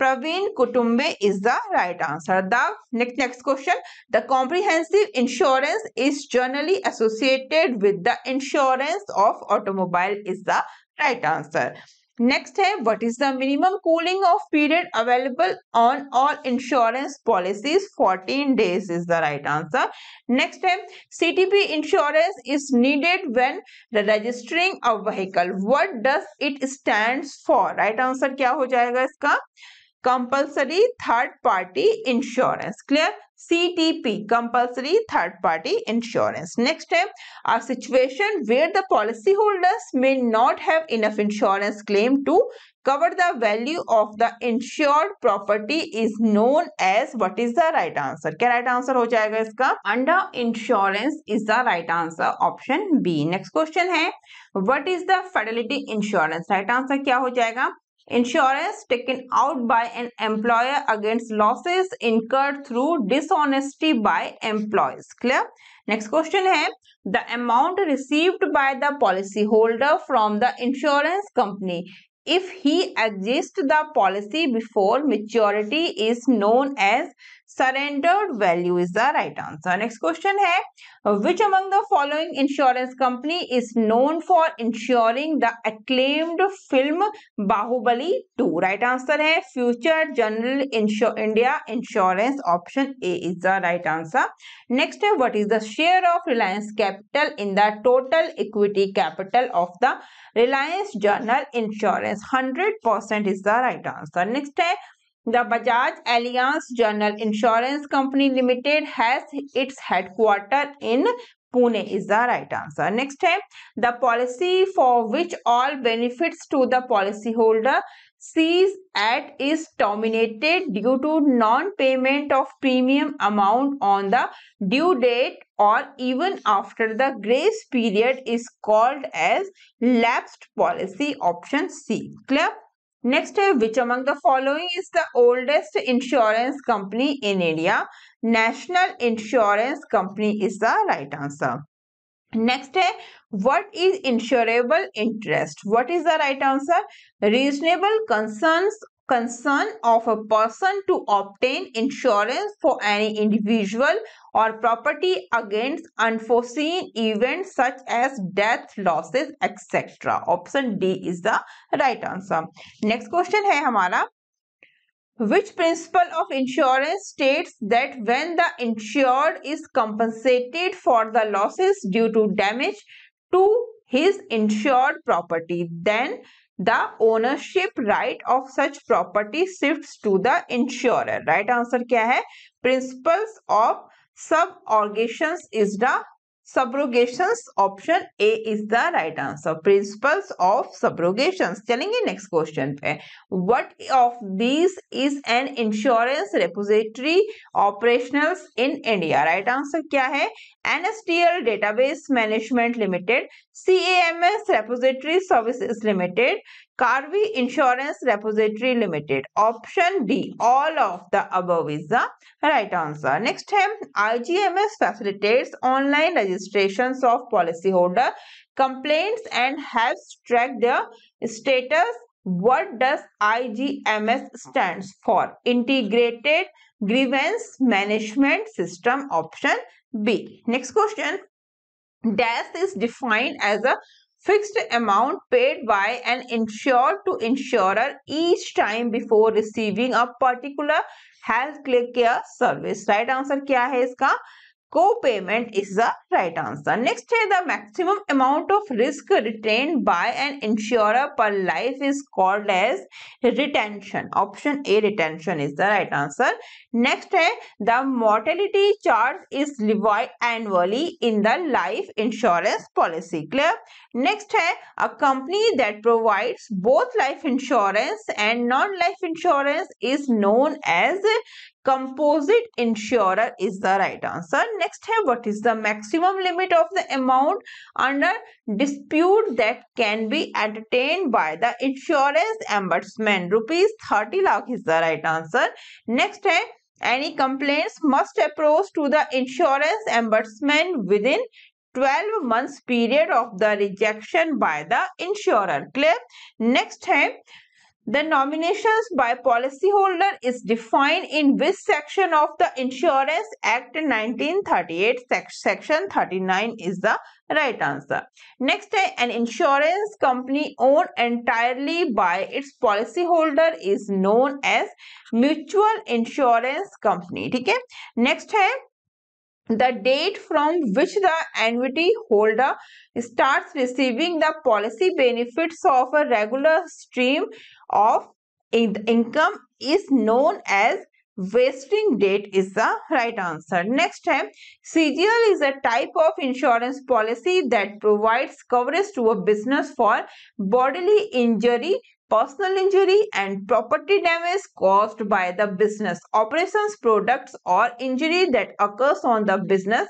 Praveen Kutumbe is the right answer. The next, next question. The comprehensive insurance is generally associated with the insurance of automobile is the right answer. Next है what is the minimum cooling off period available on all insurance policies 14 days is the right answer next है CTP insurance is needed when registering a vehicle what does it stands for right answer क्या हो जाएगा इसका compulsory third party insurance clear CTP, compulsory third party insurance. Next step, a situation where the policyholders may not have enough insurance claim to cover the value of the insured property is known as what is the right answer क्या right answer हो जाएगा under insurance is the right answer option B next question है what is the fidelity insurance right answer क्या हो जाएगा Insurance taken out by an employer against losses incurred through dishonesty by employees. Clear? Next question है the amount received by the policyholder from the insurance company if he exists the policy before maturity is known as surrendered value is the right answer. Next question है which among the following insurance company is known for insuring the acclaimed film Bahubali 2? Right answer है Future General Insur India Insurance option A is the right answer. Next है what is the share of Reliance Capital in the total equity capital of the Reliance General Insurance? 100% is the right answer. Next है the Bajaj Allianz General Insurance Company Limited has its headquarter in Pune is the right answer. Next time, the policy for which all benefits to the policyholder cease at is terminated due to non-payment of premium amount on the due date or even after the grace period is called as lapsed policy option C. Clear? Next, which among the following is the oldest insurance company in India? National Insurance Company is the right answer. Next, what is insurable interest? What is the right answer? Reasonable concerns concern of a person to obtain insurance for any individual or property against unforeseen events such as death, losses, etc. Option D is the right answer. Next question है हमारा Which principle of insurance states that when the insured is compensated for the losses due to damage to his insured property, then the ownership right of such property shifts to the insurer right answer kya hai principles of subrogation is the subrogations option A is the right answer principles of subrogation चलेंगे next question पे what of this is an insurance repository operationals in India right answer क्या है NSDL database management limited CAMS repository services limited Carvi Insurance Repository Limited. Option D. All of the above is the right answer. Next time, IGMS facilitates online registrations of policyholder complaints and helps track their status. What does IGMS stands for? Integrated Grievance Management System option B. Next question. DAS is defined as a fixed amount paid by an insured to insurer each time before receiving a particular health care service right answer क्या है इसका Co-payment is the right answer. Next here, the maximum amount of risk retained by an insurer per life is called as retention. Option A, retention is the right answer. Next here, the mortality charge is levied annually in the life insurance policy. Clear? Next here, a company that provides both life insurance and non-life insurance is known as Composite insurer is the right answer. Next है what is the maximum limit of the amount under dispute that can be entertained by the insurance ombudsman. Rupees 30 lakh is the right answer. Next है any complaints must approach to the insurance ombudsman within 12 months period of the rejection by the insurer. Clear? Next है the nominations by policyholder is defined in which section of the Insurance Act 1938, section 39 is the right answer. Next, an insurance company owned entirely by its policyholder is known as mutual insurance company. Okay. Next है the date from which the annuity holder starts receiving the policy benefits of a regular stream of in income is known as vesting date is the right answer. Next time, CGL is a type of insurance policy that provides coverage to a business for bodily injury personal injury and property damage caused by the business, operations, products or injury that occurs on the business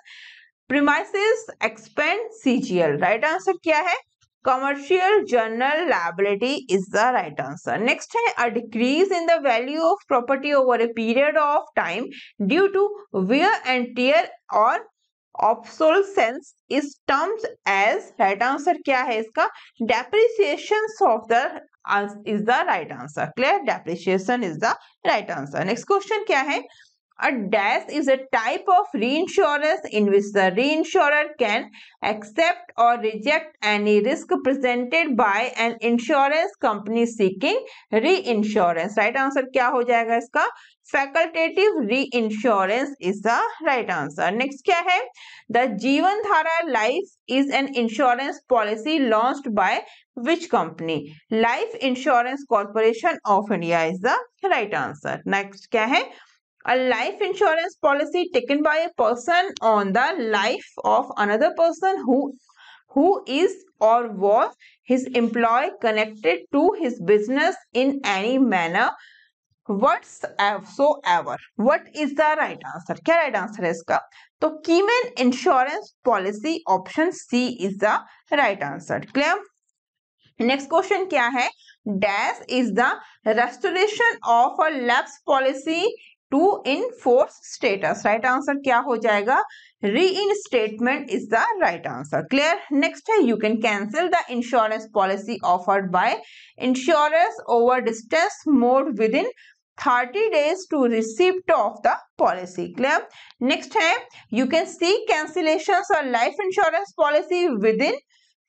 premises expand CGL. Right answer क्या है? commercial general liability is the right answer. Next है a decrease in the value of property over a period of time due to wear and tear or obsolescence is termed as right answer क्या है इसका depreciation of the is the right answer clear depreciation is the right answer next question kya hai A DAS is a type of reinsurance in which the reinsurer can accept or reject any risk presented by an insurance company seeking reinsurance. Right answer क्या हो जाएगा इसका Facultative reinsurance is the right answer. Next क्या है The जीवन धारा Life is an insurance policy launched by which company? Life Insurance Corporation of India is the right answer. Next क्या है a life insurance policy taken by a person on the life of another person who who is or was his employee connected to his business in any manner whatsoever what is the right answer the right answer So, इसका तो keyman insurance policy option C is the right answer clear next question क्या है dash is the restoration of a to enforce status, right answer? Answer क्या हो जाएगा reinstatement is the right answer clear next है you can cancel the insurance policy offered by insurance over distance mode 30 days to receipt of the policy clear next time you can seek cancellations or life insurance policy within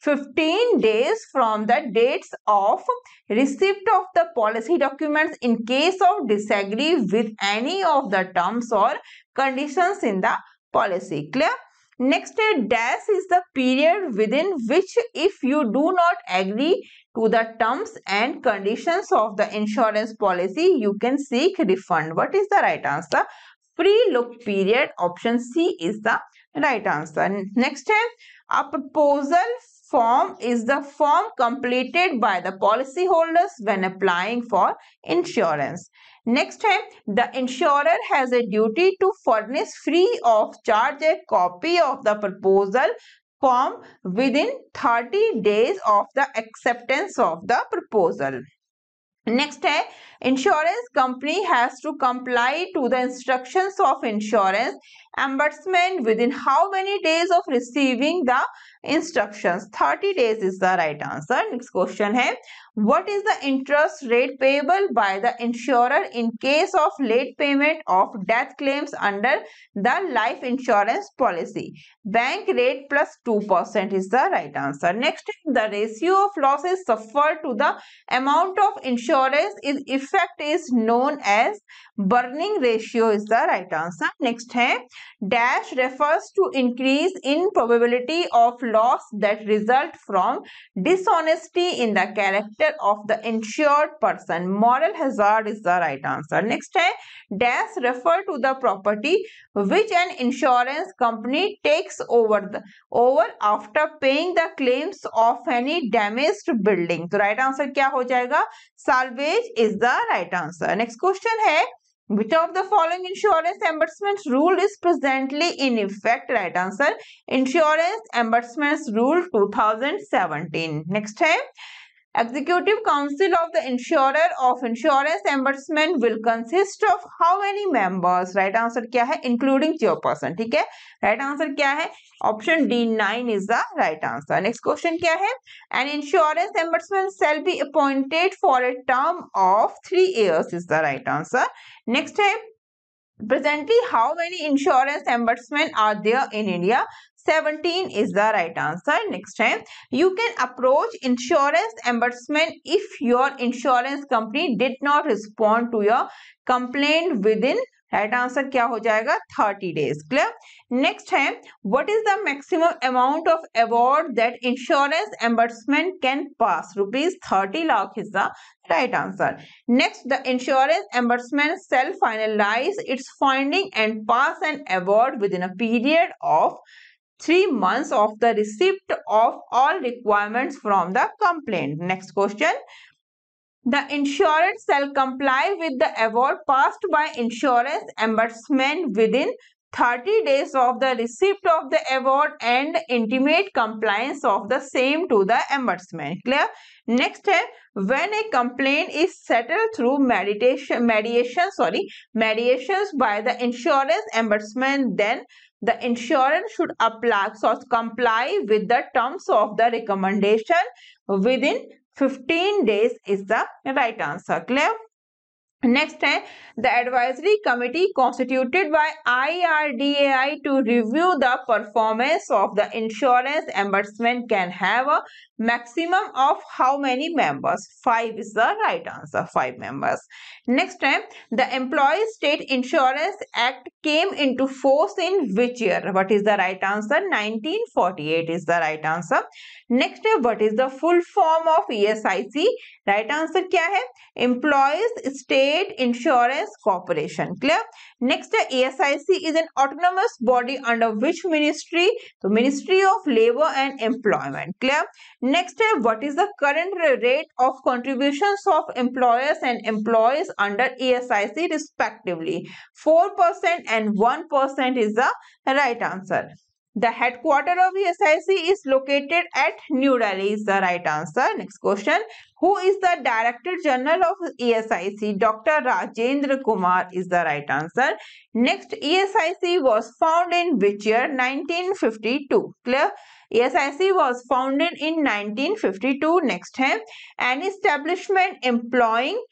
15 days from the dates of receipt of the policy documents in case of disagree with any of the terms or conditions in the policy. Clear? Next, dash is the period within which if you do not agree to the terms and conditions of the insurance policy, you can seek refund. What is the right answer? Free look period option C is the right answer. Next, a proposal form is the form completed by the policyholders when applying for insurance. Next time, the insurer has a duty to furnish free of charge a copy of the proposal form within 30 days of the acceptance of the proposal. Next है Insurance company has to comply to the instructions of insurance ombudsman within how many days of receiving the instructions? 30 days is the right answer. Next question hai, what is the interest rate payable by the insurer in case of late payment of death claims under the life insurance policy? Bank rate plus 2% is the right answer. Next, the ratio of losses suffered to the amount of insurance is effective effect is known as burning ratio is the right answer. Next है dash refers to increase in probability of loss that result from dishonesty in the character of the insured person. Moral hazard is the right answer. Next है dash refer to the property which an insurance company takes over the over after paying the claims of any damaged building. So, right answer क्या हो जाएगा? Salvage is the right answer. Next question है which of the following insurance reimbursement rule is presently in effect? Right answer. Insurance reimbursement rule 2017. Next time. Executive Council of the Insurer of Insurance Embarrassment will consist of how many members? Right answer क्या है Including chairperson. ठीक है Right answer क्या है Option D nine is the right answer. Next question क्या है An insurance embarrassment shall be appointed for a term of three years is the right answer. Next है Presently, how many insurance ombudsmen are there in India? 17 is the right answer. Next time, you can approach insurance reimbursement if your insurance company did not respond to your complaint within Right answer kya ho jayega? 30 days. Clear? Next time, what is the maximum amount of award that insurance reimbursement can pass? Rupees 30 lakh is the right answer. Next, the insurance reimbursement shall finalize its finding and pass an award within a period of three months of the receipt of all requirements from the complaint. Next question. The insurance shall comply with the award passed by insurance ombudsman within 30 days of the receipt of the award and intimate compliance of the same to the ombudsman. Clear? Next, eh, when a complaint is settled through mediation, mediation, sorry, mediations by the insurance ombudsman, then the insurance should apply so comply with the terms of the recommendation within 15 days is the right answer. Clear? Next, the advisory committee constituted by IRDAI to review the performance of the insurance ombudsman can have a maximum of how many members? Five is the right answer. Five members. Next, the Employee State Insurance Act came into force in which year? What is the right answer? 1948 is the right answer. Next, what is the full form of ESIC? Right answer क्या है? Employees State Insurance Corporation. Clear? Next, ASIC is an autonomous body under which ministry? So, Ministry of Labour and Employment. Clear? Next, what is the current rate of contributions of employers and employees under ASIC respectively? 4% and 1% is the right answer. The headquarter of SIC is located at New Delhi is the right answer. Next question. Who is the Director General of ESIC? Dr. Rajendra Kumar is the right answer. Next, ESIC was founded in which year? 1952. Clear? ESIC was founded in 1952. Next, an establishment employing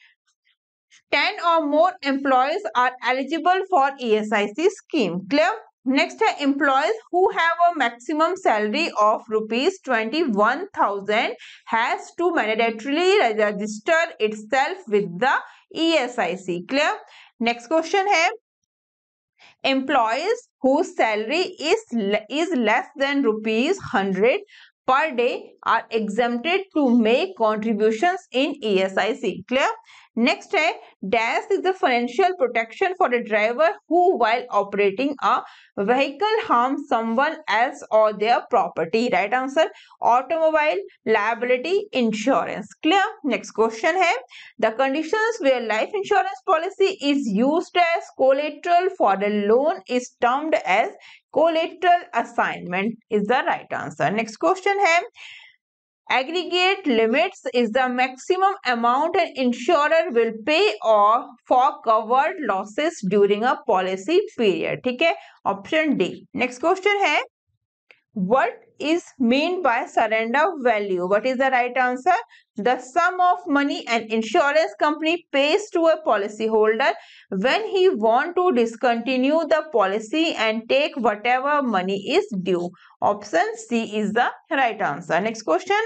10 or more employees are eligible for ESIC scheme. Clear? Next है employees who have a maximum salary of rupees 21,000 has to mandatorily register itself with the ESIC. Clear? Next question है employees whose salary is is less than rupees 100 per day are exempted to make contributions in ESIC. Clear? Next है DAS is the financial protection for a driver who while operating a vehicle harms someone else or their property. Right answer automobile liability insurance. Clear? Next question है the conditions where life insurance policy is used as collateral for a loan is termed as collateral assignment is the right answer. Next question है Aggregate limits is the maximum amount an insurer will pay or for covered losses during a policy period. Okay, option D. Next question question what is meant by surrender value? What is the right answer? The sum of money an insurance company pays to a policyholder when he want to discontinue the policy and take whatever money is due. Option C is the right answer. Next question.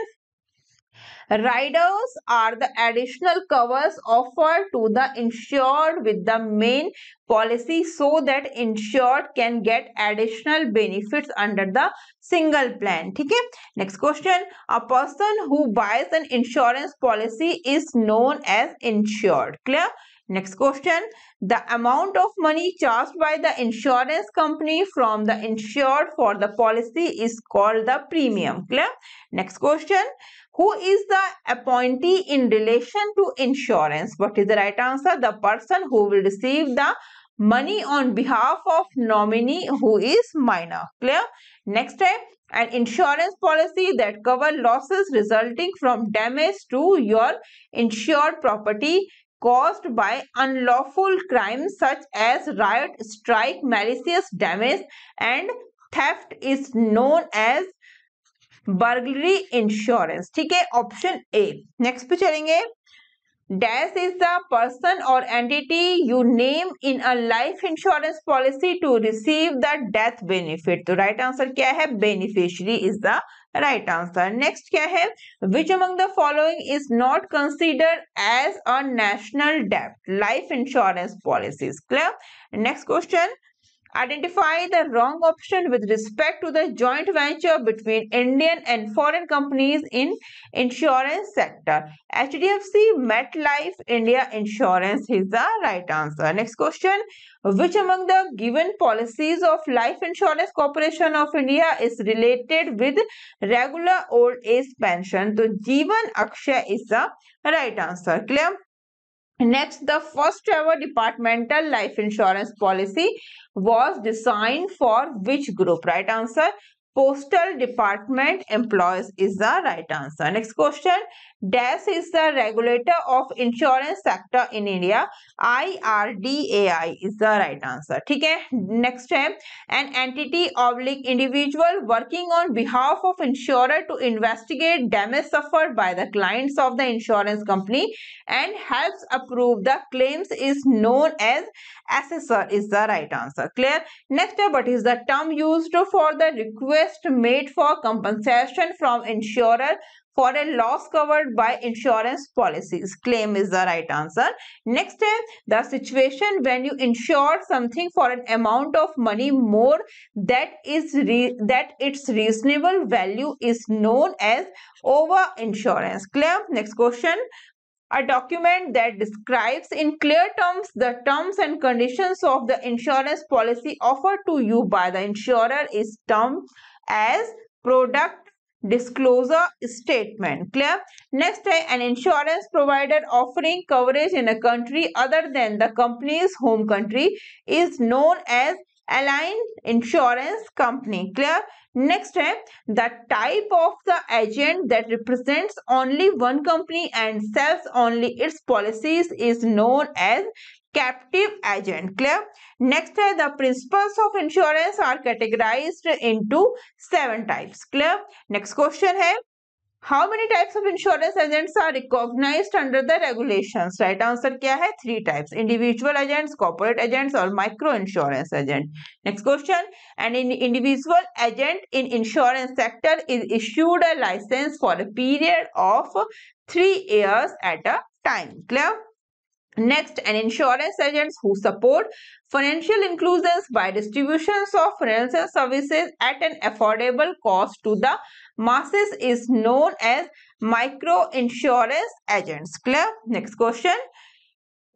Riders are the additional covers offered to the insured with the main policy so that insured can get additional benefits under the single plan. Okay? Next question. A person who buys an insurance policy is known as insured. Clear? Next question. The amount of money charged by the insurance company from the insured for the policy is called the premium. Clear? Next question. Who is the appointee in relation to insurance? What is the right answer? The person who will receive the money on behalf of nominee who is minor. Clear? Next step, an insurance policy that cover losses resulting from damage to your insured property caused by unlawful crimes such as riot, strike, malicious damage and theft is known as burglary insurance ठीक है option A next पे चलेंगे dash is the person or entity you name in a life insurance policy to receive the death benefit तो right answer क्या है beneficiary is the right answer next क्या है which among the following is not considered as a national डेप्ट life insurance policy clear next question Identify the wrong option with respect to the joint venture between Indian and foreign companies in insurance sector. HDFC MetLife India Insurance is the right answer. Next question. Which among the given policies of Life Insurance Corporation of India is related with regular old age pension? So, Jeevan Akshay is the right answer. Clear? Next, the first ever departmental life insurance policy was designed for which group? Right answer, postal department employees is the right answer. Next question, DAS is the regulator of insurance sector in India. IRDAI is the right answer. Okay. Next time, an entity oblique individual working on behalf of insurer to investigate damage suffered by the clients of the insurance company and helps approve the claims is known as assessor is the right answer. Clear? Next है what is the term used for the request made for compensation from insurer for a loss covered by insurance policies. Claim is the right answer. Next is the situation when you insure something for an amount of money more that is that its reasonable value is known as over insurance. Claim. Next question. A document that describes in clear terms the terms and conditions of the insurance policy offered to you by the insurer is termed as product disclosure statement. Clear? Next, an insurance provider offering coverage in a country other than the company's home country is known as Align Insurance Company. Clear? Next, the type of the agent that represents only one company and sells only its policies is known as captive agent. Clear? Next uh, the principles of insurance are categorized into seven types. Clear? Next question है How many types of insurance agents are recognized under the regulations? Right answer क्या three types: individual agents, corporate agents or micro insurance agent. Next question: An individual agent in insurance sector is issued a license for a period of three years at a time. Clear? Next, an insurance agents who support financial inclusions by distributions of financial services at an affordable cost to the masses is known as micro insurance agents. Clear? Next question.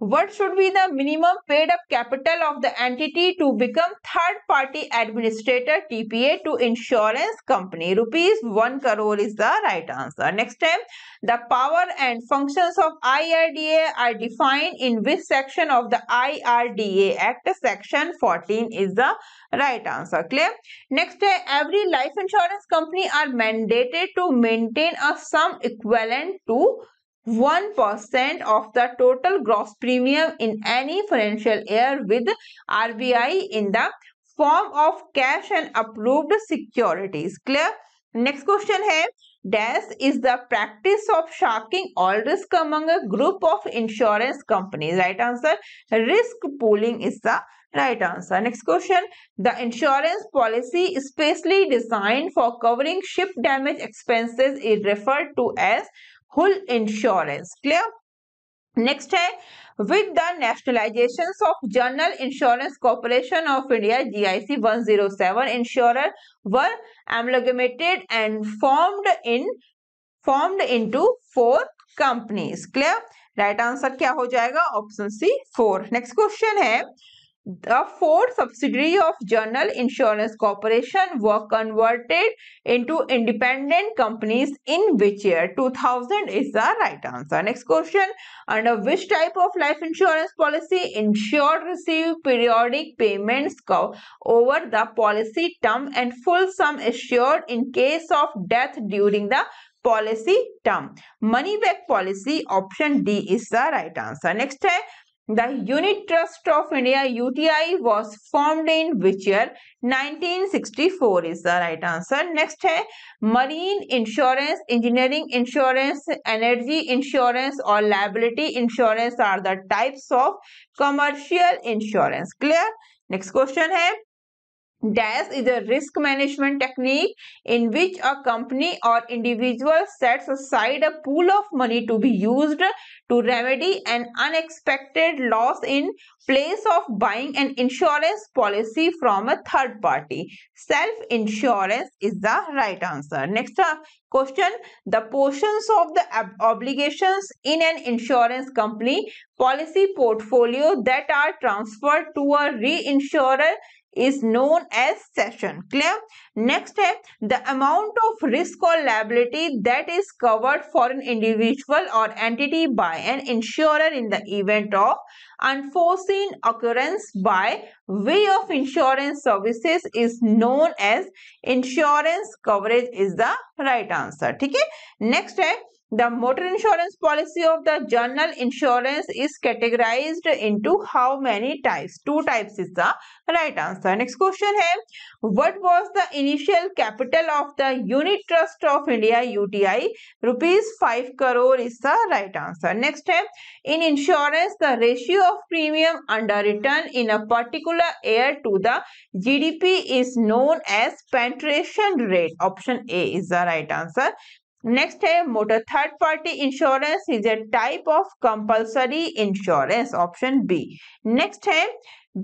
What should be the minimum paid up capital of the entity to become third party administrator TPA to insurance company? Rupees 1 crore is the right answer. Next time, the power and functions of IRDA are defined in which section of the IRDA Act? Section 14 is the right answer. Clear? Next time, every life insurance company are mandated to maintain a sum equivalent to 1% of the total gross premium in any financial year with RBI in the form of cash and approved securities. Clear? Next question है डैश is the practice of sharing all risk among a group of insurance companies. Right answer. Risk pooling is the right answer next question the insurance policy specially designed for covering ship damage expenses is referred to as hull insurance clear next है with the nationalization of general insurance corporation of India zero seven insure were amalgamated and formed in formed to four companies clear right answer क्या हो जाएगा option C four next question है The four subsidiary of General Insurance Corporation were converted into independent companies in which year? 2000 is the right answer. Next question. Under which type of life insurance policy insured receive periodic payments over the policy term and full sum assured in case of death during the policy term? Money back policy option D is the right answer. Next है the Unit Trust of India UTI was formed in which year? 1964 is the right answer. Next marine insurance, engineering insurance, energy insurance or liability insurance are the types of commercial insurance. Clear? Next question है Dash is a risk management technique in which a company or individual sets aside a pool of money to be used to remedy an unexpected loss in place of buying an insurance policy from a third party. Self-insurance is the right answer. Next uh, question, the portions of the ob obligations in an insurance company policy portfolio that are transferred to a reinsurer is known as session clear next step the amount of risk or liability that is covered for an individual or entity by an insurer in the event of unforeseen occurrence by way of insurance services is known as insurance coverage is the right answer Okay. next step the motor insurance policy of the general insurance is categorized into how many types? Two types is the right answer. Next question is, What was the initial capital of the unit trust of India UTI? Rupees 5 crore is the right answer. Next है In insurance the ratio of premium underwritten in a particular year to the GDP is known as penetration rate. Option A is the right answer. Next है motor third party insurance is a type of compulsory insurance option B next है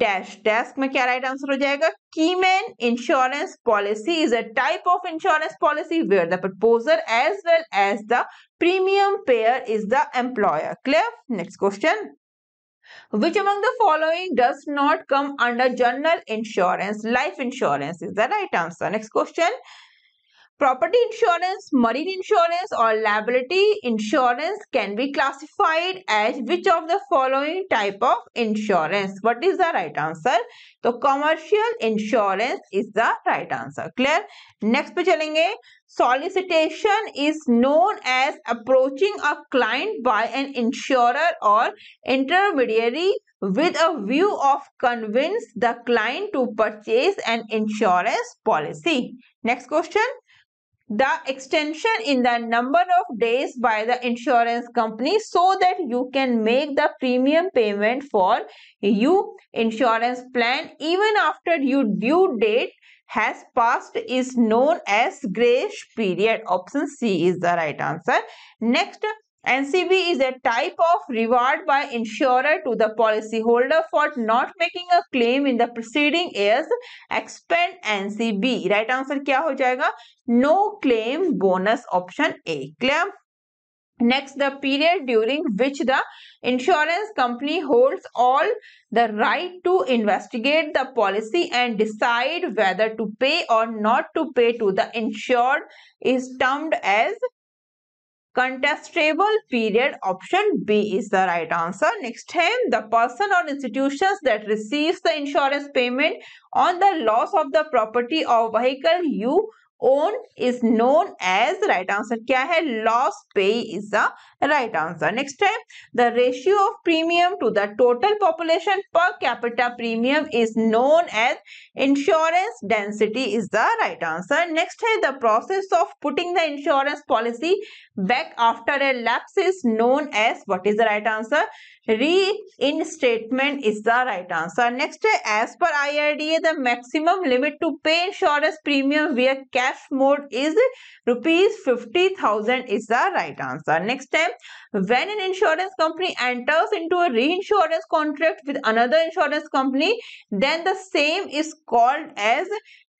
dash dash में क्या right answer हो जाएगा keyman insurance policy is a type of insurance policy where the proposer as well as the premium payer is the employer clear next question Which among the following does not come under general insurance? Life insurance is the right answer. Next question. Property insurance, marine insurance or liability insurance can be classified as which of the following type of insurance? What is the right answer? So, commercial insurance is the right answer. Clear? Next पे चलेंगे Solicitation is known as approaching a client by an insurer or intermediary with a view of convince the client to purchase an insurance policy. Next question the extension in the number of days by the insurance company so that you can make the premium payment for you insurance plan even after your due date has passed is known as grace period option c is the right answer next NCB is a type of reward by insurer to the policyholder for not making a claim in the preceding years. Expand NCB. Right answer क्या हो जाएगा? No claim bonus option A. Clear? Next, the period during which the insurance company holds all the right to investigate the policy and decide whether to pay or not to pay to the insured is termed as contestable period option b is the right answer next time the person or institutions that receives the insurance payment on the loss of the property or vehicle you own is known as right answer kya hai loss pay is the right answer. Next time, the ratio of premium to the total population per capita premium is known as insurance density is the right answer. Next time, the process of putting the insurance policy back after a lapse is known as what is the right answer? Reinstatement is the right answer. Next, as per IRDA, the maximum limit to pay insurance premium via cash mode is rupees 50,000 is the right answer. Next time, when an insurance company enters into a reinsurance contract with another insurance company, then the same is called as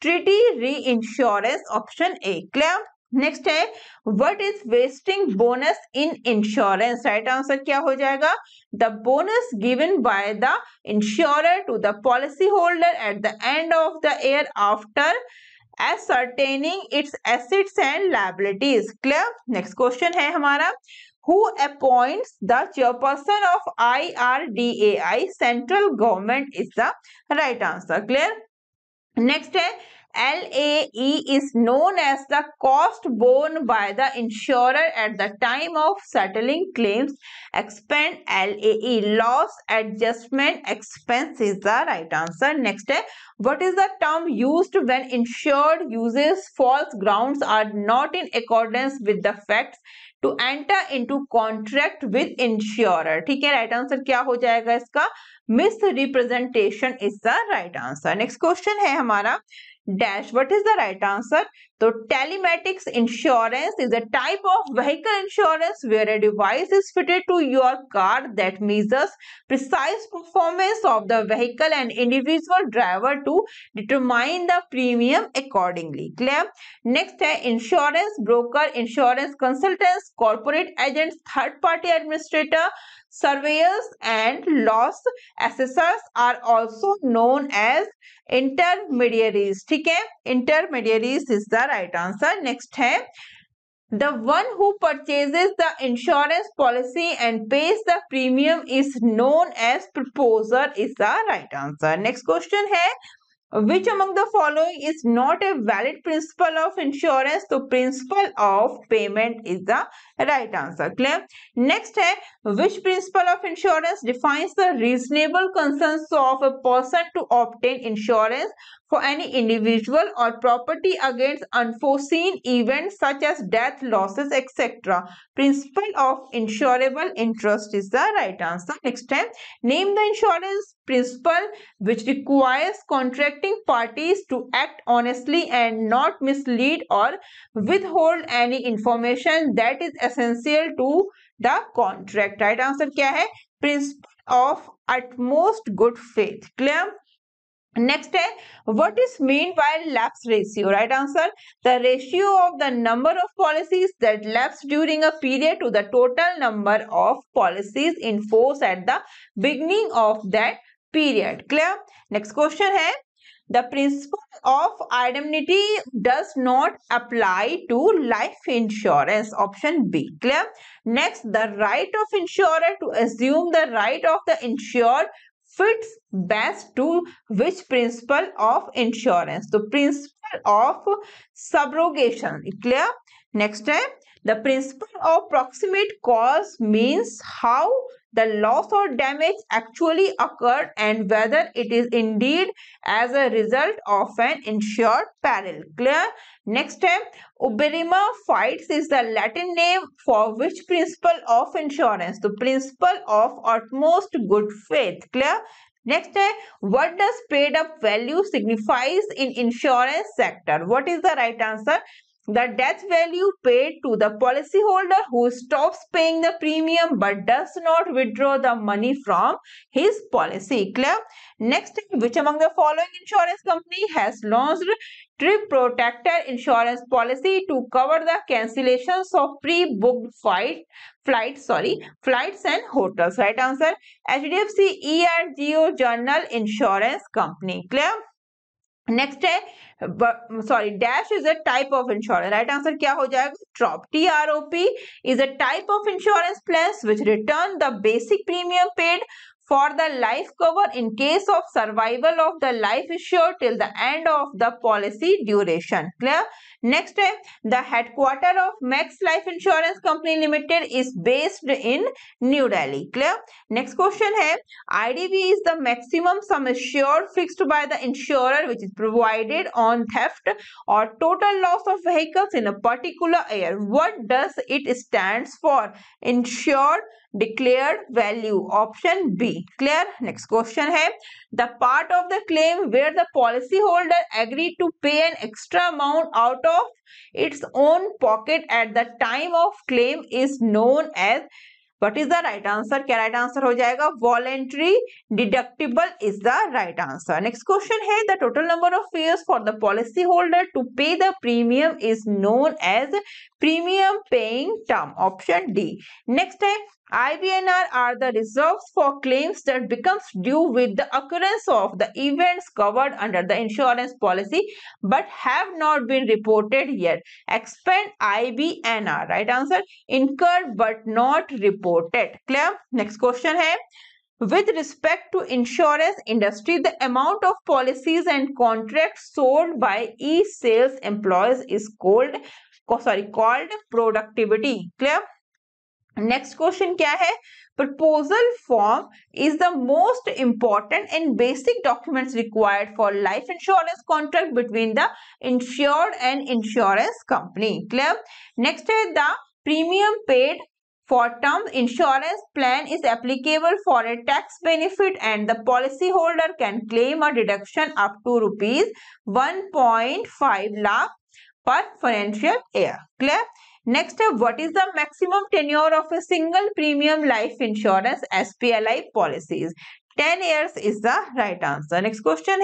treaty reinsurance option A. Clear? Next है what is wasting bonus in insurance? Right answer? क्या हो जाएगा bonus given by the insurer to the policy holder at the end of the year after ascertaining its assets and liabilities clear next question है हमारा who appoints the chairperson of IRDAI central government is the right answer clear next है LAE is known as the cost borne by the insurer at the time of settling claims. Expense, LAE loss adjustment expense is the right answer. Next, what is the term used when insured uses false grounds are not in accordance with the facts to enter into contract with insurer ठीक है right answer क्या हो जाएगा इसका misrepresentation is the right answer next question है हमारा dash. What is the right answer? So telematics insurance is a type of vehicle insurance where a device is fitted to your car that measures precise performance of the vehicle and individual driver to determine the premium accordingly. Clear? Next है insurance broker, insurance consultants, corporate agents, third party administrator, Surveyors and loss assessors are also known as intermediaries. ठीक है Intermediaries is the right answer. Next है The one who purchases the insurance policy and pays the premium is known as proposer is the right answer. Next question है Which among the following is not a valid principle of insurance? So, principle of payment is the Right answer. Clear next which principle of insurance defines the reasonable reasonable of a person to obtain insurance for any individual or property against unforeseen events such as death, losses, etc. Principle of insurable interest is the right answer. Next time, name the insurance principle which requires contracting parties to act honestly and not mislead or withhold any information that is essential to the contract right answer क्या है principle of utmost good faith clear next है what is mean by lapse ratio right answer the ratio of the number of policies that lapse during a period to the total number of policies in force at the beginning of that period clear next question है The principle of indemnity does not apply to life insurance. Option B. Clear? Next, the right of insurer to assume the right of the insured fits best to which principle of insurance? The principle of subrogation. Clear? Next time, the principle of proximate cause means how the loss or damage actually occurred and whether it is indeed as a result of an insured peril. Clear? Next time, Uberima fights is the Latin name for which principle of insurance? The principle of utmost good faith. Clear? Next, what does paid up value signifies in insurance sector? What is the right answer? the death value paid to the policyholder who stops paying the premium but does not withdraw the money from his policy. Clear? Next, which among the following insurance company has launched Trip Protector insurance policy to cover the cancellations of pre-booked flight, flight, sorry, flights and hotels? Right answer, HDFC ERGO Journal Insurance Company. Clear? Next है sorry dash is a type of insurance right answer क्या हो जाएगा trop T R O P is a type of insurance plus which return the basic premium paid for the life cover in case of survival of the life insured till the end of the policy duration. Clear? Next, eh, the headquarter of Max Life Insurance Company Limited is based in New Delhi. Clear? Next question है eh, IDV is the maximum sum assured fixed by the insurer which is provided on theft or total loss of vehicles in a particular year. What does it stands for? Insured declared value option b clear next question hai the part of the claim where the policyholder agreed to pay an extra amount out of its own pocket at the time of claim is known as what is the right answer correct answer ho jayega voluntary deductible is the right answer next question hai the total number of years for the policyholder to pay the premium is known as premium paying term. Option D. Next time, IBNR are the reserves for claims that becomes due with the occurrence of the events covered under the insurance policy but have not been reported yet. Expand IBNR. Right answer. Incurred but not reported. Clear? Next question hai. With respect to insurance industry, the amount of policies and contracts sold by e-sales employees is called sorry called productivity clear next question kya hai proposal form is the most important and basic documents required for life insurance contract between the insured and insurance company clear next the premium paid for term insurance plan is applicable for a tax benefit and the policyholder can claim a deduction up to rupees 1.5 lakh per financial year. Clear? Next up, what is the maximum tenure of a single premium life insurance SPLI policies? 10 years is the right answer. Next question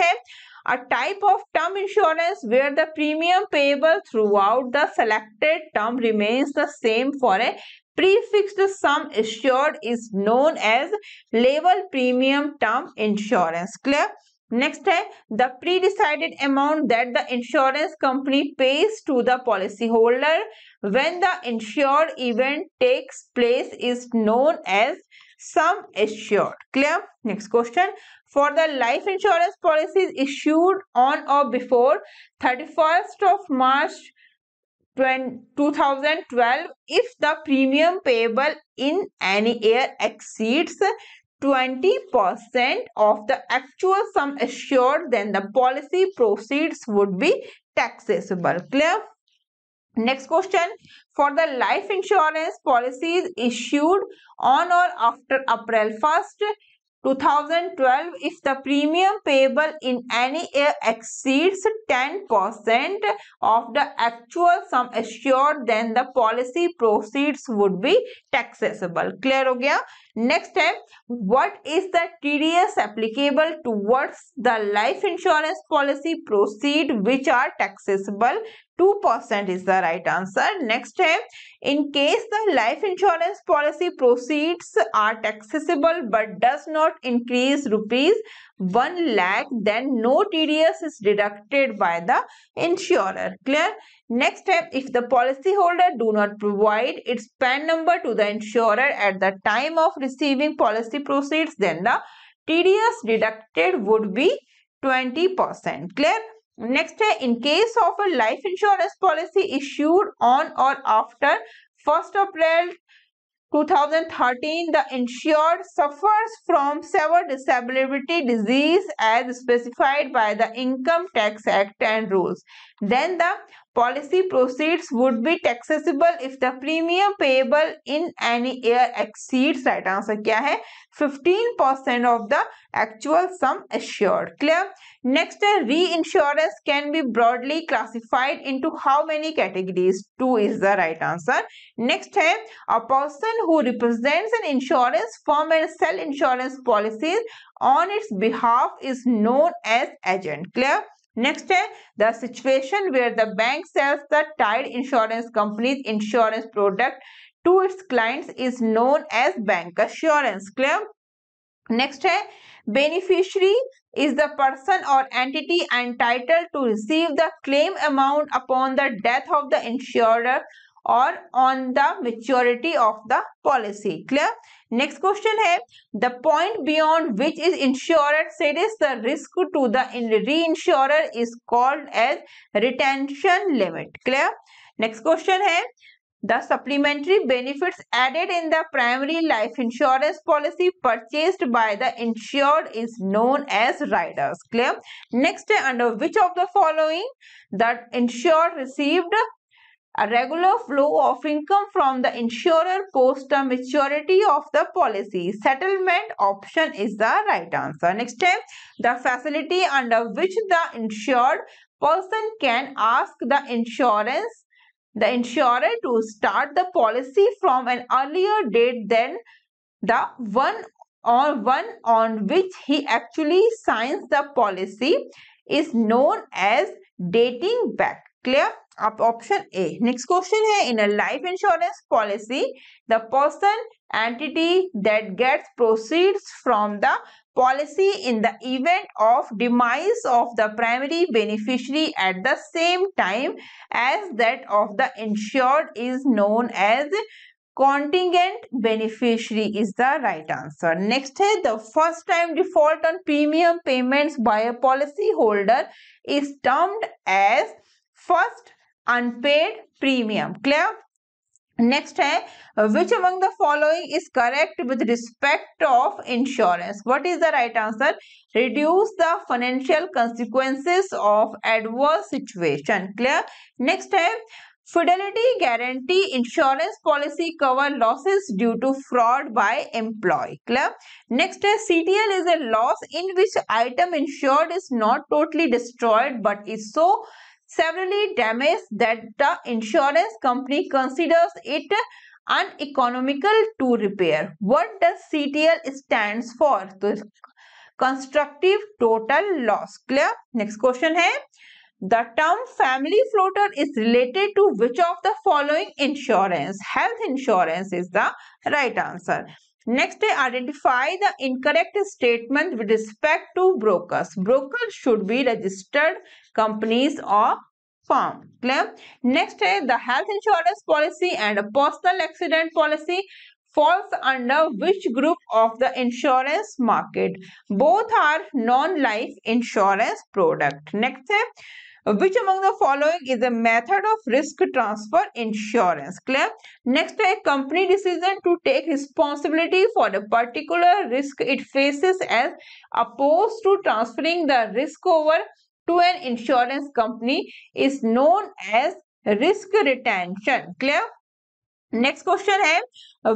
a type of term insurance where the premium payable throughout the selected term remains the same for a prefixed sum assured is known as level premium term insurance. Clear? Next है the predecided amount that the insurance company pays to the policy holder when the insured event takes place is known as sum assured clear next question for the life insurance policies issued on or before 31st of march 2012 if the premium payable in any year exceeds 20% of the actual sum assured, then the policy proceeds would be taxable. Clear? Next question. For the life insurance policies issued on or after April 1st, 2012, if the premium payable in any year exceeds 10% of the actual sum assured, then the policy proceeds would be taxable. Clear हो Next है what is the TDS applicable towards the life insurance policy proceed which are taxable 2% is the right answer. Next है in case the life insurance policy proceeds are taxable but does not increase rupees 1 lakh then no TDS is deducted by the insurer. Clear? Next step, if the policyholder do not provide its PAN number to the insurer at the time of receiving policy proceeds, then the TDS deducted would be 20%. Clear? Next, in case of a life insurance policy issued on or after 1st April 2013, the insured suffers from severe disability disease as specified by the Income Tax Act and rules. Then the policy proceeds would be taxable if the premium payable in any year exceeds right answer क्या है 15% of the actual sum assured clear next reinsurance can be broadly classified into how many categories two is the right answer next a person who represents an insurance firm and sell insurance policies on its behalf is known as agent clear Next है the situation where the bank sells the tied insurance company's insurance product to its clients is known as bank assurance. Clear? Next है beneficiary is the person or entity entitled to receive the claim amount upon the death of the insurer or on the maturity of the policy. Clear? Next question है the point beyond which is insured cedes the risk to the reinsurer is called as retention limit. Clear? Next question है the supplementary benefits added in the primary life insurance policy purchased by the insured is known as riders. Clear? Next, under which of the following the insured received a regular flow of income from the insurer post the maturity of the policy. Settlement option is the right answer. Next step, the facility under which the insured person can ask the insurance, the insurer to start the policy from an earlier date than the one or one on which he actually signs the policy is known as dating back. Clear? up option A. Next question is in a life insurance policy the person entity that gets proceeds from the policy in the event of demise of the primary beneficiary at the same time as that of the insured is known as contingent beneficiary is the right answer. Next the first time default on premium payments by a policy holder is termed as first unpaid premium. Clear? Next hai, which among the following is correct with respect of insurance? What is the right answer? Reduce the financial consequences of adverse situation. Clear? Next hai, fidelity guarantee insurance policy cover losses due to fraud by employee. Clear? Next hai, CTL is a loss in which item insured is not totally destroyed but is so severely damaged that the insurance company considers it uneconomical to repair. What does CTL stands for? So, constructive total loss. Clear? Next question है. The term family floater is related to which of the following insurance? Health insurance is the right answer. Next, identify the incorrect statement with respect to brokers. Brokers should be registered companies or firm. Clear? Next, the health insurance policy and personal accident policy falls under which group of the insurance market? Both are non-life insurance product. Next, which among the following is a method of risk transfer insurance Clear. Next, a company decision to take responsibility for the particular risk it faces as opposed to transferring the risk over to an insurance company is known as risk retention. Clear? Next question है